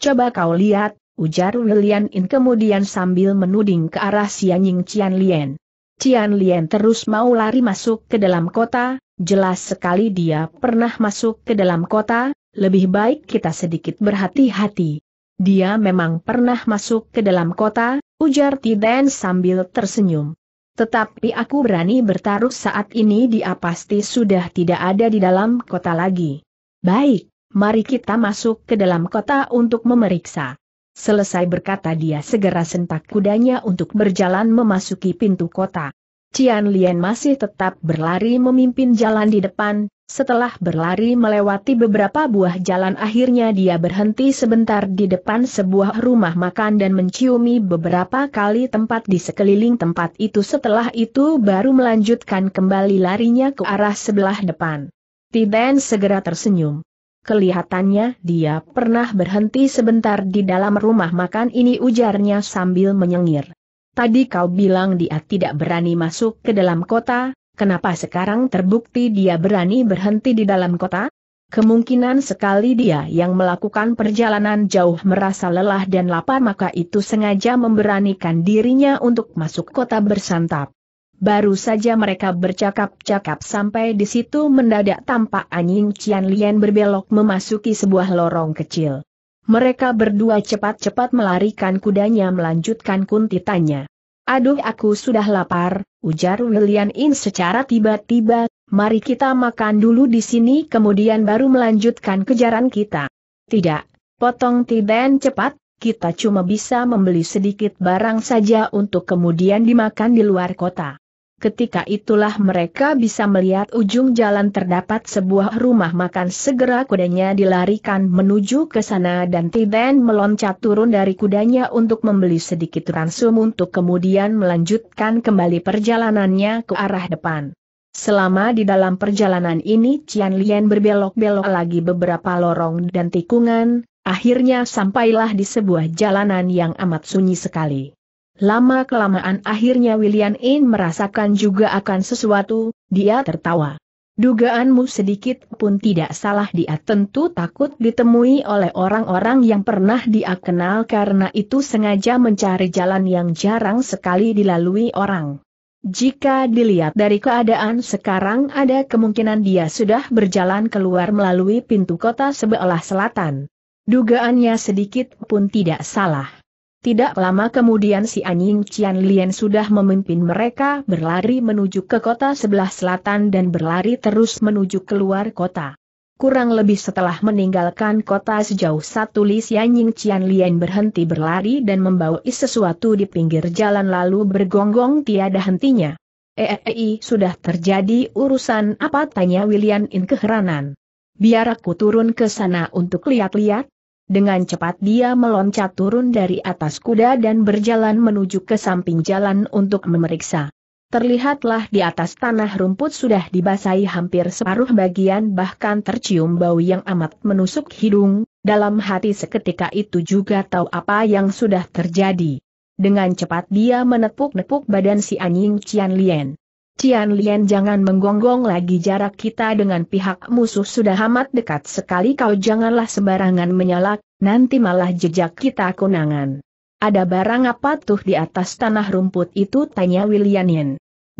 Coba kau lihat, ujar William In kemudian sambil menuding ke arah Sianying Qianlian. Qianlian terus mau lari masuk ke dalam kota, jelas sekali dia pernah masuk ke dalam kota, lebih baik kita sedikit berhati-hati. Dia memang pernah masuk ke dalam kota, ujar Tiden sambil tersenyum. Tetapi aku berani bertaruh saat ini dia pasti sudah tidak ada di dalam kota lagi. Baik, mari kita masuk ke dalam kota untuk memeriksa. Selesai berkata dia segera sentak kudanya untuk berjalan memasuki pintu kota. Cian Lien masih tetap berlari memimpin jalan di depan, setelah berlari melewati beberapa buah jalan akhirnya dia berhenti sebentar di depan sebuah rumah makan dan menciumi beberapa kali tempat di sekeliling tempat itu setelah itu baru melanjutkan kembali larinya ke arah sebelah depan. Tiden segera tersenyum. Kelihatannya dia pernah berhenti sebentar di dalam rumah makan ini ujarnya sambil menyengir. Tadi kau bilang dia tidak berani masuk ke dalam kota, kenapa sekarang terbukti dia berani berhenti di dalam kota? Kemungkinan sekali dia yang melakukan perjalanan jauh merasa lelah dan lapar maka itu sengaja memberanikan dirinya untuk masuk kota bersantap. Baru saja mereka bercakap-cakap sampai di situ mendadak tampak anjing Cian Lian berbelok memasuki sebuah lorong kecil. Mereka berdua cepat-cepat melarikan kudanya melanjutkan kuntitannya. Aduh aku sudah lapar, ujar William In secara tiba-tiba, mari kita makan dulu di sini kemudian baru melanjutkan kejaran kita. Tidak, potong Tiden cepat, kita cuma bisa membeli sedikit barang saja untuk kemudian dimakan di luar kota. Ketika itulah mereka bisa melihat ujung jalan terdapat sebuah rumah makan segera kudanya dilarikan menuju ke sana dan Tiden meloncat turun dari kudanya untuk membeli sedikit ransum untuk kemudian melanjutkan kembali perjalanannya ke arah depan. Selama di dalam perjalanan ini Cian Lien berbelok-belok lagi beberapa lorong dan tikungan, akhirnya sampailah di sebuah jalanan yang amat sunyi sekali. Lama-kelamaan akhirnya William In merasakan juga akan sesuatu, dia tertawa. Dugaanmu sedikit pun tidak salah dia tentu takut ditemui oleh orang-orang yang pernah dia kenal karena itu sengaja mencari jalan yang jarang sekali dilalui orang. Jika dilihat dari keadaan sekarang ada kemungkinan dia sudah berjalan keluar melalui pintu kota sebelah selatan. Dugaannya sedikit pun tidak salah. Tidak lama kemudian si anjing Cian Lien sudah memimpin mereka berlari menuju ke kota sebelah selatan dan berlari terus menuju keluar kota. Kurang lebih setelah meninggalkan kota sejauh satu li si anjing Cian Lien berhenti berlari dan membawa sesuatu di pinggir jalan lalu bergonggong tiada hentinya. Eei eh, eh, eh, sudah terjadi urusan apa tanya William In keheranan. Biar aku turun ke sana untuk lihat-lihat, dengan cepat dia meloncat turun dari atas kuda dan berjalan menuju ke samping jalan untuk memeriksa. Terlihatlah di atas tanah rumput sudah dibasahi hampir separuh bagian bahkan tercium bau yang amat menusuk hidung, dalam hati seketika itu juga tahu apa yang sudah terjadi. Dengan cepat dia menepuk-nepuk badan si anjing Cian Lien. Cian Lian jangan menggonggong lagi jarak kita dengan pihak musuh sudah amat dekat sekali kau janganlah sembarangan menyalak, nanti malah jejak kita kunangan. Ada barang apa tuh di atas tanah rumput itu tanya William Yen.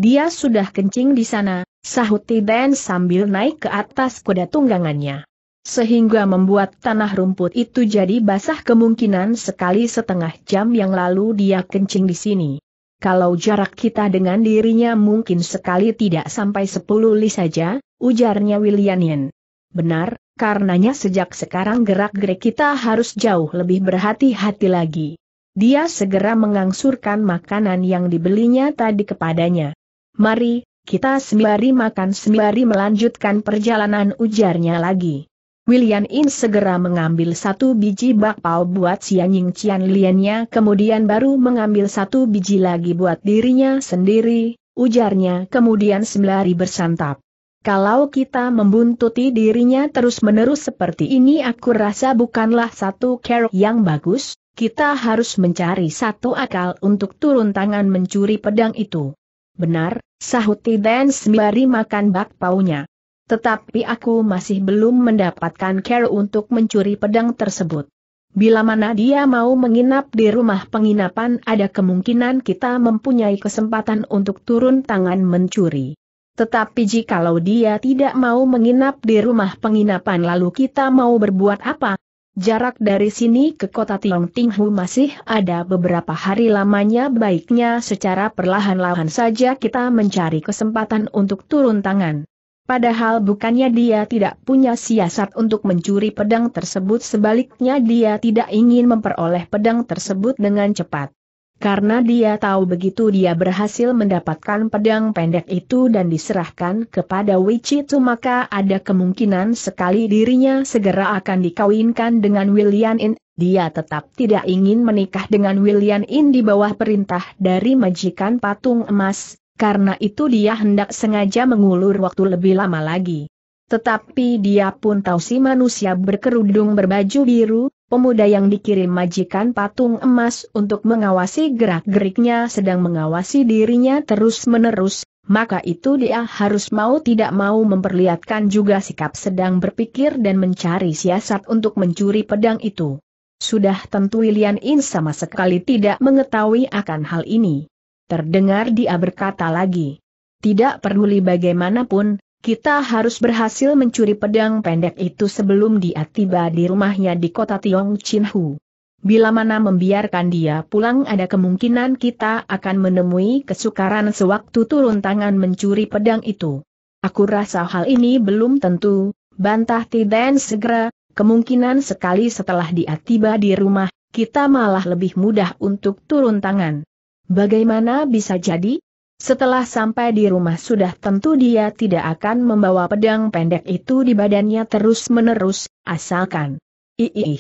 Dia sudah kencing di sana, sahut Tiden sambil naik ke atas kuda tunggangannya. Sehingga membuat tanah rumput itu jadi basah kemungkinan sekali setengah jam yang lalu dia kencing di sini kalau jarak kita dengan dirinya mungkin sekali tidak sampai 10 li saja, ujarnya Wilianin. Benar, karenanya sejak sekarang gerak-gerik kita harus jauh lebih berhati-hati lagi. Dia segera mengangsurkan makanan yang dibelinya tadi kepadanya. Mari, kita sembari makan sembari melanjutkan perjalanan ujarnya lagi. William In segera mengambil satu biji bakpao buat si anjing Cian Liannya kemudian baru mengambil satu biji lagi buat dirinya sendiri, ujarnya kemudian sembari bersantap. Kalau kita membuntuti dirinya terus-menerus seperti ini aku rasa bukanlah satu care yang bagus, kita harus mencari satu akal untuk turun tangan mencuri pedang itu. Benar, Sahuti dan sembari makan bakpaunya. Tetapi aku masih belum mendapatkan care untuk mencuri pedang tersebut. Bila mana dia mau menginap di rumah penginapan ada kemungkinan kita mempunyai kesempatan untuk turun tangan mencuri. Tetapi jikalau dia tidak mau menginap di rumah penginapan lalu kita mau berbuat apa? Jarak dari sini ke kota Tinghu masih ada beberapa hari lamanya baiknya secara perlahan-lahan saja kita mencari kesempatan untuk turun tangan. Padahal bukannya dia tidak punya siasat untuk mencuri pedang tersebut sebaliknya dia tidak ingin memperoleh pedang tersebut dengan cepat. Karena dia tahu begitu dia berhasil mendapatkan pedang pendek itu dan diserahkan kepada Wichitu maka ada kemungkinan sekali dirinya segera akan dikawinkan dengan William In. Dia tetap tidak ingin menikah dengan William In di bawah perintah dari majikan patung emas, karena itu dia hendak sengaja mengulur waktu lebih lama lagi. Tetapi dia pun tahu si manusia berkerudung berbaju biru, pemuda yang dikirim majikan patung emas untuk mengawasi gerak-geriknya sedang mengawasi dirinya terus-menerus, maka itu dia harus mau tidak mau memperlihatkan juga sikap sedang berpikir dan mencari siasat untuk mencuri pedang itu. Sudah tentu Lian In sama sekali tidak mengetahui akan hal ini. Terdengar dia berkata lagi. Tidak peduli bagaimanapun, kita harus berhasil mencuri pedang pendek itu sebelum dia tiba di rumahnya di kota Tiong Hu. Bila mana membiarkan dia pulang ada kemungkinan kita akan menemui kesukaran sewaktu turun tangan mencuri pedang itu. Aku rasa hal ini belum tentu, bantah Tiden segera, kemungkinan sekali setelah dia tiba di rumah, kita malah lebih mudah untuk turun tangan. Bagaimana bisa jadi? Setelah sampai di rumah sudah tentu dia tidak akan membawa pedang pendek itu di badannya terus-menerus, asalkan. Iih.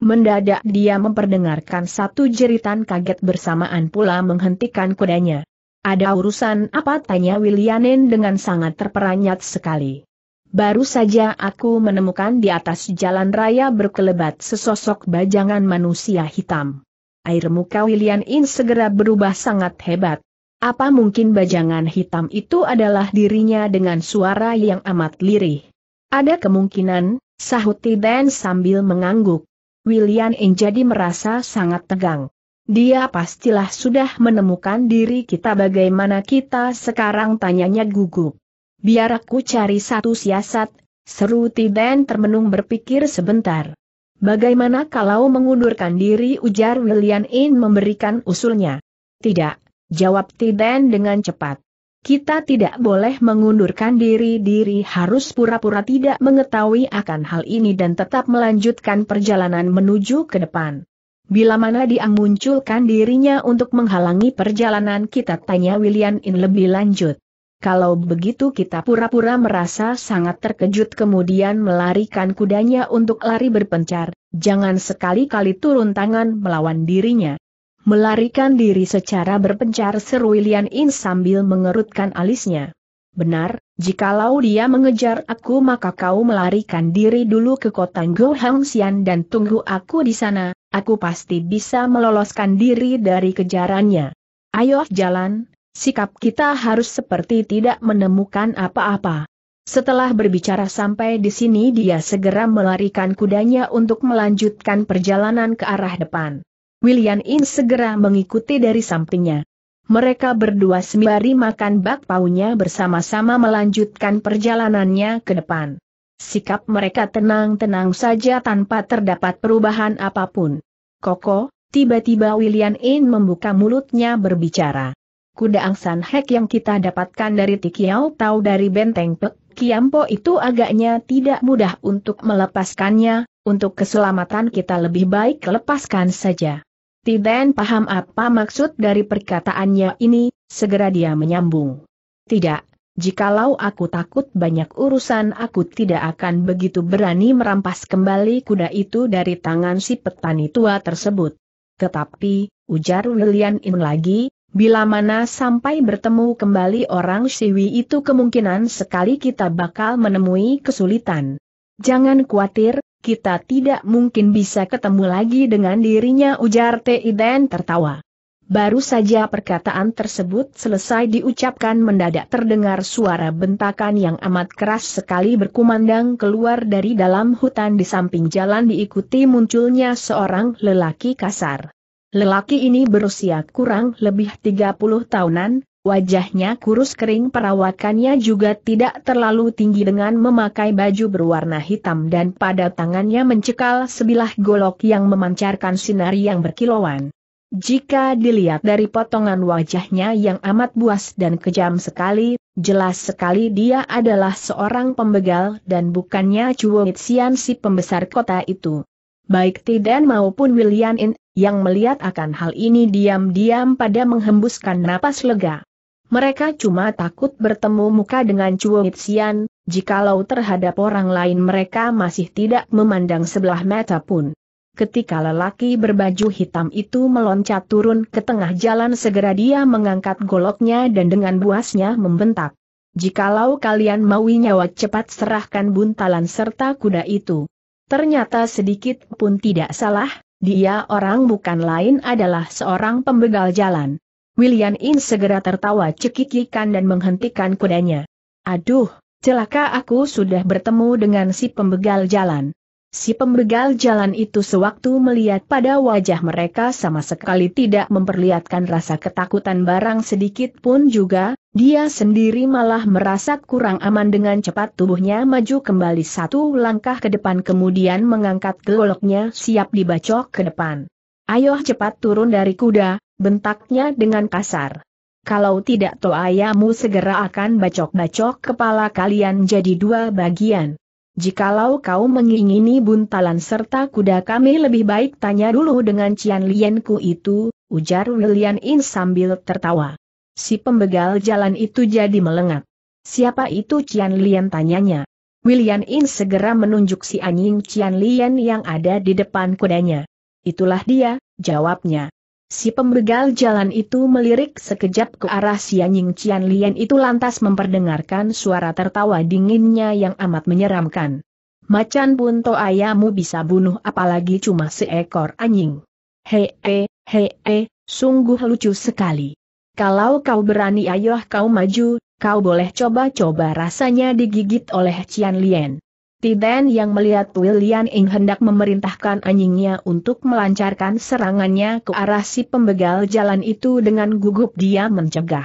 Mendadak dia memperdengarkan satu jeritan kaget bersamaan pula menghentikan kudanya. Ada urusan apa tanya Willianen dengan sangat terperanjat sekali. Baru saja aku menemukan di atas jalan raya berkelebat sesosok bajangan manusia hitam air muka William In segera berubah sangat hebat. Apa mungkin bajangan hitam itu adalah dirinya dengan suara yang amat lirih? Ada kemungkinan, sahut Tiden sambil mengangguk. William In jadi merasa sangat tegang. Dia pastilah sudah menemukan diri kita bagaimana kita sekarang tanyanya gugup. Biar aku cari satu siasat, seru Tiden termenung berpikir sebentar. Bagaimana kalau mengundurkan diri ujar William In memberikan usulnya? Tidak, jawab Tiden dengan cepat. Kita tidak boleh mengundurkan diri diri harus pura-pura tidak mengetahui akan hal ini dan tetap melanjutkan perjalanan menuju ke depan. Bila mana dia munculkan dirinya untuk menghalangi perjalanan kita tanya William In lebih lanjut. Kalau begitu kita pura-pura merasa sangat terkejut kemudian melarikan kudanya untuk lari berpencar, jangan sekali-kali turun tangan melawan dirinya. Melarikan diri secara berpencar seru Lian In sambil mengerutkan alisnya. Benar, jikalau dia mengejar aku maka kau melarikan diri dulu ke kota Gohangxian dan tunggu aku di sana, aku pasti bisa meloloskan diri dari kejarannya. Ayo jalan, sikap kita harus seperti tidak menemukan apa-apa. Setelah berbicara sampai di sini dia segera melarikan kudanya untuk melanjutkan perjalanan ke arah depan. William In segera mengikuti dari sampingnya. Mereka berdua sembari makan bakpaunya bersama-sama melanjutkan perjalanannya ke depan. Sikap mereka tenang-tenang saja tanpa terdapat perubahan apapun. Koko, tiba-tiba William In membuka mulutnya berbicara kuda angsan hek yang kita dapatkan dari Tikiau tahu dari Benteng Pek, Kiampo itu agaknya tidak mudah untuk melepaskannya, untuk keselamatan kita lebih baik lepaskan saja. Tiden paham apa maksud dari perkataannya ini, segera dia menyambung. Tidak, jikalau aku takut banyak urusan aku tidak akan begitu berani merampas kembali kuda itu dari tangan si petani tua tersebut. Tetapi, ujar Lilian In lagi, Bila mana sampai bertemu kembali orang Siwi itu kemungkinan sekali kita bakal menemui kesulitan. Jangan khawatir, kita tidak mungkin bisa ketemu lagi dengan dirinya ujar Teiden tertawa. Baru saja perkataan tersebut selesai diucapkan mendadak terdengar suara bentakan yang amat keras sekali berkumandang keluar dari dalam hutan di samping jalan diikuti munculnya seorang lelaki kasar. Lelaki ini berusia kurang lebih 30 tahunan, wajahnya kurus kering perawakannya juga tidak terlalu tinggi dengan memakai baju berwarna hitam dan pada tangannya mencekal sebilah golok yang memancarkan sinar yang berkilauan. Jika dilihat dari potongan wajahnya yang amat buas dan kejam sekali, jelas sekali dia adalah seorang pembegal dan bukannya Chuo Xian si pembesar kota itu. Baik Tidan maupun William In yang melihat akan hal ini diam-diam pada menghembuskan napas lega. Mereka cuma takut bertemu muka dengan Chuo Xian, jikalau terhadap orang lain mereka masih tidak memandang sebelah mata pun. Ketika lelaki berbaju hitam itu meloncat turun ke tengah jalan segera dia mengangkat goloknya dan dengan buasnya membentak. Jikalau kalian mau nyawa cepat serahkan buntalan serta kuda itu. Ternyata sedikit pun tidak salah, dia orang bukan lain adalah seorang pembegal jalan. William In segera tertawa cekikikan dan menghentikan kudanya. Aduh, celaka aku sudah bertemu dengan si pembegal jalan. Si pembegal jalan itu sewaktu melihat pada wajah mereka sama sekali tidak memperlihatkan rasa ketakutan barang sedikit pun juga, dia sendiri malah merasa kurang aman dengan cepat tubuhnya maju kembali satu langkah ke depan kemudian mengangkat goloknya siap dibacok ke depan. Ayo cepat turun dari kuda, bentaknya dengan kasar. Kalau tidak to ayamu segera akan bacok-bacok kepala kalian jadi dua bagian. Jikalau kau mengingini buntalan serta kuda kami lebih baik tanya dulu dengan Cian Lienku itu, ujar William In sambil tertawa. Si pembegal jalan itu jadi melengat. Siapa itu Cian Lien tanyanya. William In segera menunjuk si anjing Cian Lien yang ada di depan kudanya. Itulah dia, jawabnya. Si pembegal jalan itu melirik sekejap ke arah si anjing Cian itu lantas memperdengarkan suara tertawa dinginnya yang amat menyeramkan. Macan pun to ayamu bisa bunuh apalagi cuma seekor anjing. Hei, hei, hei, sungguh lucu sekali. Kalau kau berani ayoh kau maju, kau boleh coba-coba rasanya digigit oleh Qian Lian. Tiden yang melihat William Ing hendak memerintahkan anjingnya untuk melancarkan serangannya ke arah si pembegal jalan itu dengan gugup dia mencegah.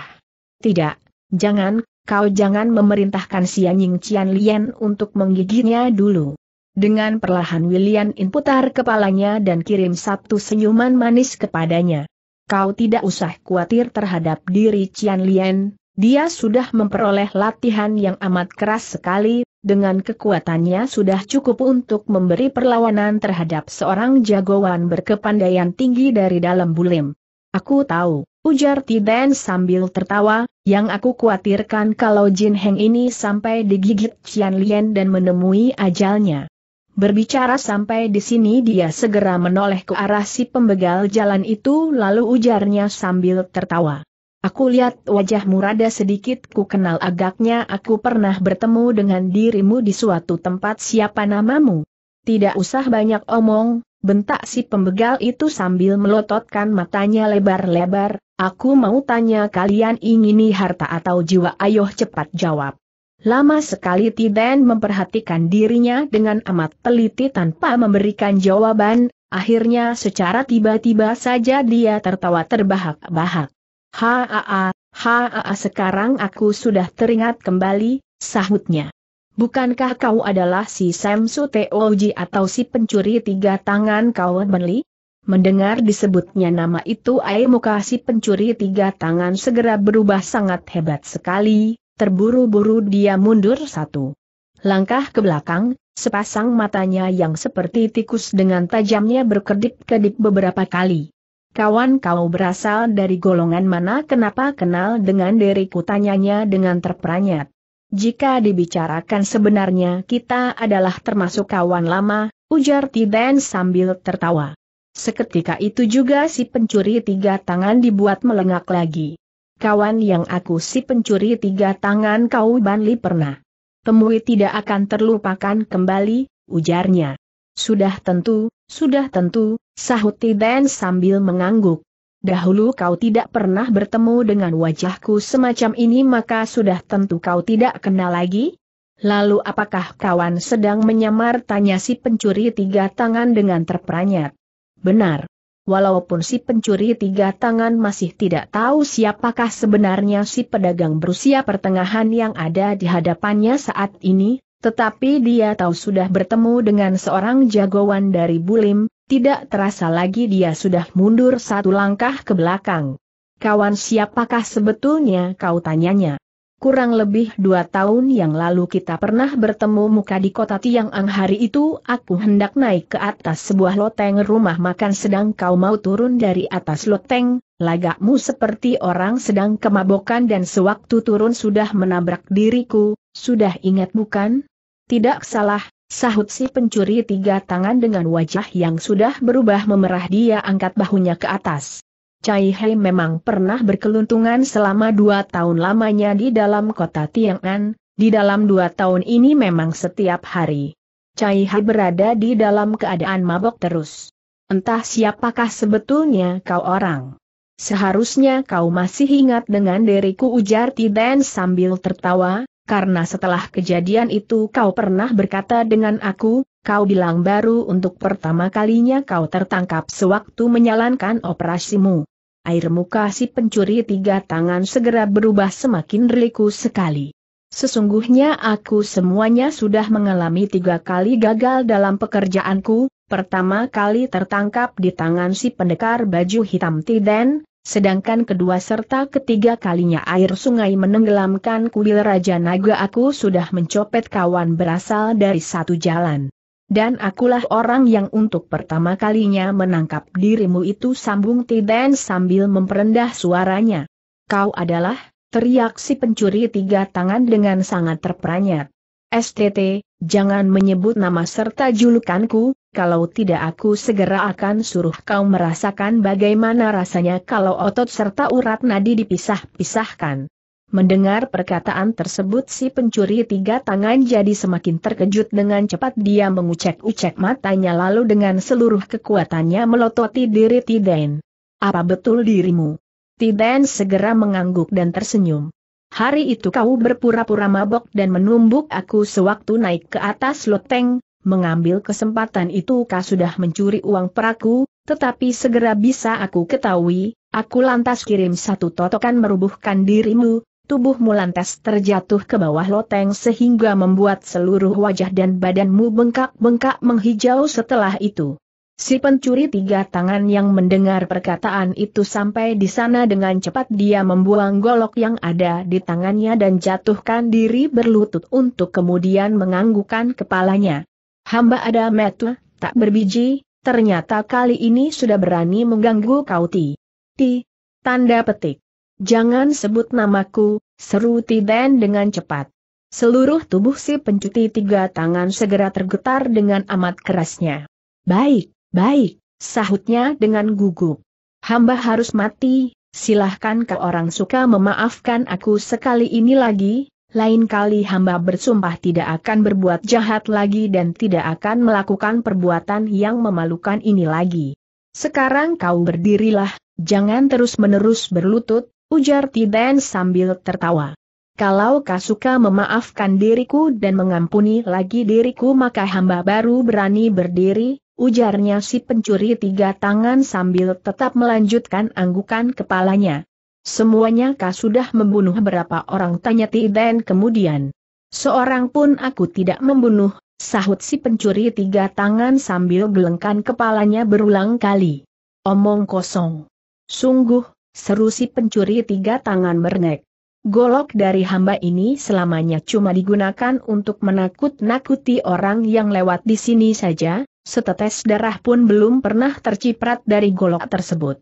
Tidak, jangan, kau jangan memerintahkan si anjing Cian Lien untuk menggigitnya dulu. Dengan perlahan William In putar kepalanya dan kirim satu senyuman manis kepadanya. Kau tidak usah khawatir terhadap diri Cian Lien, dia sudah memperoleh latihan yang amat keras sekali, dengan kekuatannya sudah cukup untuk memberi perlawanan terhadap seorang jagoan berkepandaian tinggi dari dalam bulim. Aku tahu, ujar Tiden sambil tertawa, yang aku khawatirkan kalau Jin Heng ini sampai digigit Qian Lian dan menemui ajalnya. Berbicara sampai di sini dia segera menoleh ke arah si pembegal jalan itu lalu ujarnya sambil tertawa. Aku lihat wajahmu rada sedikit ku kenal agaknya aku pernah bertemu dengan dirimu di suatu tempat siapa namamu. Tidak usah banyak omong, bentak si pembegal itu sambil melototkan matanya lebar-lebar, aku mau tanya kalian ingini harta atau jiwa ayo cepat jawab. Lama sekali Tiden memperhatikan dirinya dengan amat teliti tanpa memberikan jawaban, akhirnya secara tiba-tiba saja dia tertawa terbahak-bahak. Haa, haa sekarang aku sudah teringat kembali, sahutnya. Bukankah kau adalah si Samsu Teoji atau si pencuri tiga tangan kau Benli? Mendengar disebutnya nama itu muka si pencuri tiga tangan segera berubah sangat hebat sekali, terburu-buru dia mundur satu. Langkah ke belakang, sepasang matanya yang seperti tikus dengan tajamnya berkedip-kedip beberapa kali. Kawan kau berasal dari golongan mana kenapa kenal dengan diriku tanyanya dengan terperanyat. Jika dibicarakan sebenarnya kita adalah termasuk kawan lama, ujar Tiden sambil tertawa. Seketika itu juga si pencuri tiga tangan dibuat melengak lagi. Kawan yang aku si pencuri tiga tangan kau Banli pernah. Temui tidak akan terlupakan kembali, ujarnya. Sudah tentu, sudah tentu, Sahut Tiden sambil mengangguk. Dahulu kau tidak pernah bertemu dengan wajahku semacam ini maka sudah tentu kau tidak kenal lagi? Lalu apakah kawan sedang menyamar tanya si pencuri tiga tangan dengan terperanyat? Benar. Walaupun si pencuri tiga tangan masih tidak tahu siapakah sebenarnya si pedagang berusia pertengahan yang ada di hadapannya saat ini, tetapi dia tahu sudah bertemu dengan seorang jagoan dari Bulim, tidak terasa lagi dia sudah mundur satu langkah ke belakang. Kawan siapakah sebetulnya kau tanyanya? Kurang lebih dua tahun yang lalu kita pernah bertemu muka di kota Tiang Ang hari itu aku hendak naik ke atas sebuah loteng rumah makan sedang kau mau turun dari atas loteng, lagakmu seperti orang sedang kemabokan dan sewaktu turun sudah menabrak diriku, sudah ingat bukan? Tidak salah, Sahut si pencuri tiga tangan dengan wajah yang sudah berubah memerah dia angkat bahunya ke atas. Cai Hei memang pernah berkeluntungan selama dua tahun lamanya di dalam kota Tiang'an, di dalam dua tahun ini memang setiap hari. Cai Hei berada di dalam keadaan mabok terus. Entah siapakah sebetulnya kau orang. Seharusnya kau masih ingat dengan diriku ujar Tiden sambil tertawa, karena setelah kejadian itu kau pernah berkata dengan aku, kau bilang baru untuk pertama kalinya kau tertangkap sewaktu menyalankan operasimu. Air muka si pencuri tiga tangan segera berubah semakin reliku sekali. Sesungguhnya aku semuanya sudah mengalami tiga kali gagal dalam pekerjaanku, pertama kali tertangkap di tangan si pendekar baju hitam Tiden, Sedangkan kedua serta ketiga kalinya air sungai menenggelamkan kuil Raja Naga aku sudah mencopet kawan berasal dari satu jalan. Dan akulah orang yang untuk pertama kalinya menangkap dirimu itu sambung Tiden sambil memperendah suaranya. Kau adalah, teriak si pencuri tiga tangan dengan sangat terperanjat. STT, jangan menyebut nama serta julukanku, kalau tidak aku segera akan suruh kau merasakan bagaimana rasanya kalau otot serta urat nadi dipisah-pisahkan. Mendengar perkataan tersebut si pencuri tiga tangan jadi semakin terkejut dengan cepat dia mengucek-ucek matanya lalu dengan seluruh kekuatannya melototi diri Tiden. Apa betul dirimu? Tiden segera mengangguk dan tersenyum. Hari itu kau berpura-pura mabok dan menumbuk aku sewaktu naik ke atas loteng, Mengambil kesempatan itu kau sudah mencuri uang peraku, tetapi segera bisa aku ketahui, aku lantas kirim satu totokan merubuhkan dirimu, tubuhmu lantas terjatuh ke bawah loteng sehingga membuat seluruh wajah dan badanmu bengkak-bengkak menghijau setelah itu. Si pencuri tiga tangan yang mendengar perkataan itu sampai di sana dengan cepat dia membuang golok yang ada di tangannya dan jatuhkan diri berlutut untuk kemudian menganggukkan kepalanya. Hamba ada metu, tak berbiji, ternyata kali ini sudah berani mengganggu kau ti. Ti. Tanda petik. Jangan sebut namaku, seru Ti dan dengan cepat. Seluruh tubuh si pencuci tiga tangan segera tergetar dengan amat kerasnya. Baik, baik, sahutnya dengan gugup. Hamba harus mati, silahkan ke orang suka memaafkan aku sekali ini lagi, lain kali hamba bersumpah tidak akan berbuat jahat lagi dan tidak akan melakukan perbuatan yang memalukan ini lagi. Sekarang kau berdirilah, jangan terus-menerus berlutut, ujar Tiden sambil tertawa. Kalau kau suka memaafkan diriku dan mengampuni lagi diriku maka hamba baru berani berdiri, ujarnya si pencuri tiga tangan sambil tetap melanjutkan anggukan kepalanya. Semuanya kah sudah membunuh berapa orang tanya Tiden kemudian. Seorang pun aku tidak membunuh, sahut si pencuri tiga tangan sambil gelengkan kepalanya berulang kali. Omong kosong. Sungguh, seru si pencuri tiga tangan merengek. Golok dari hamba ini selamanya cuma digunakan untuk menakut-nakuti orang yang lewat di sini saja, setetes darah pun belum pernah terciprat dari golok tersebut.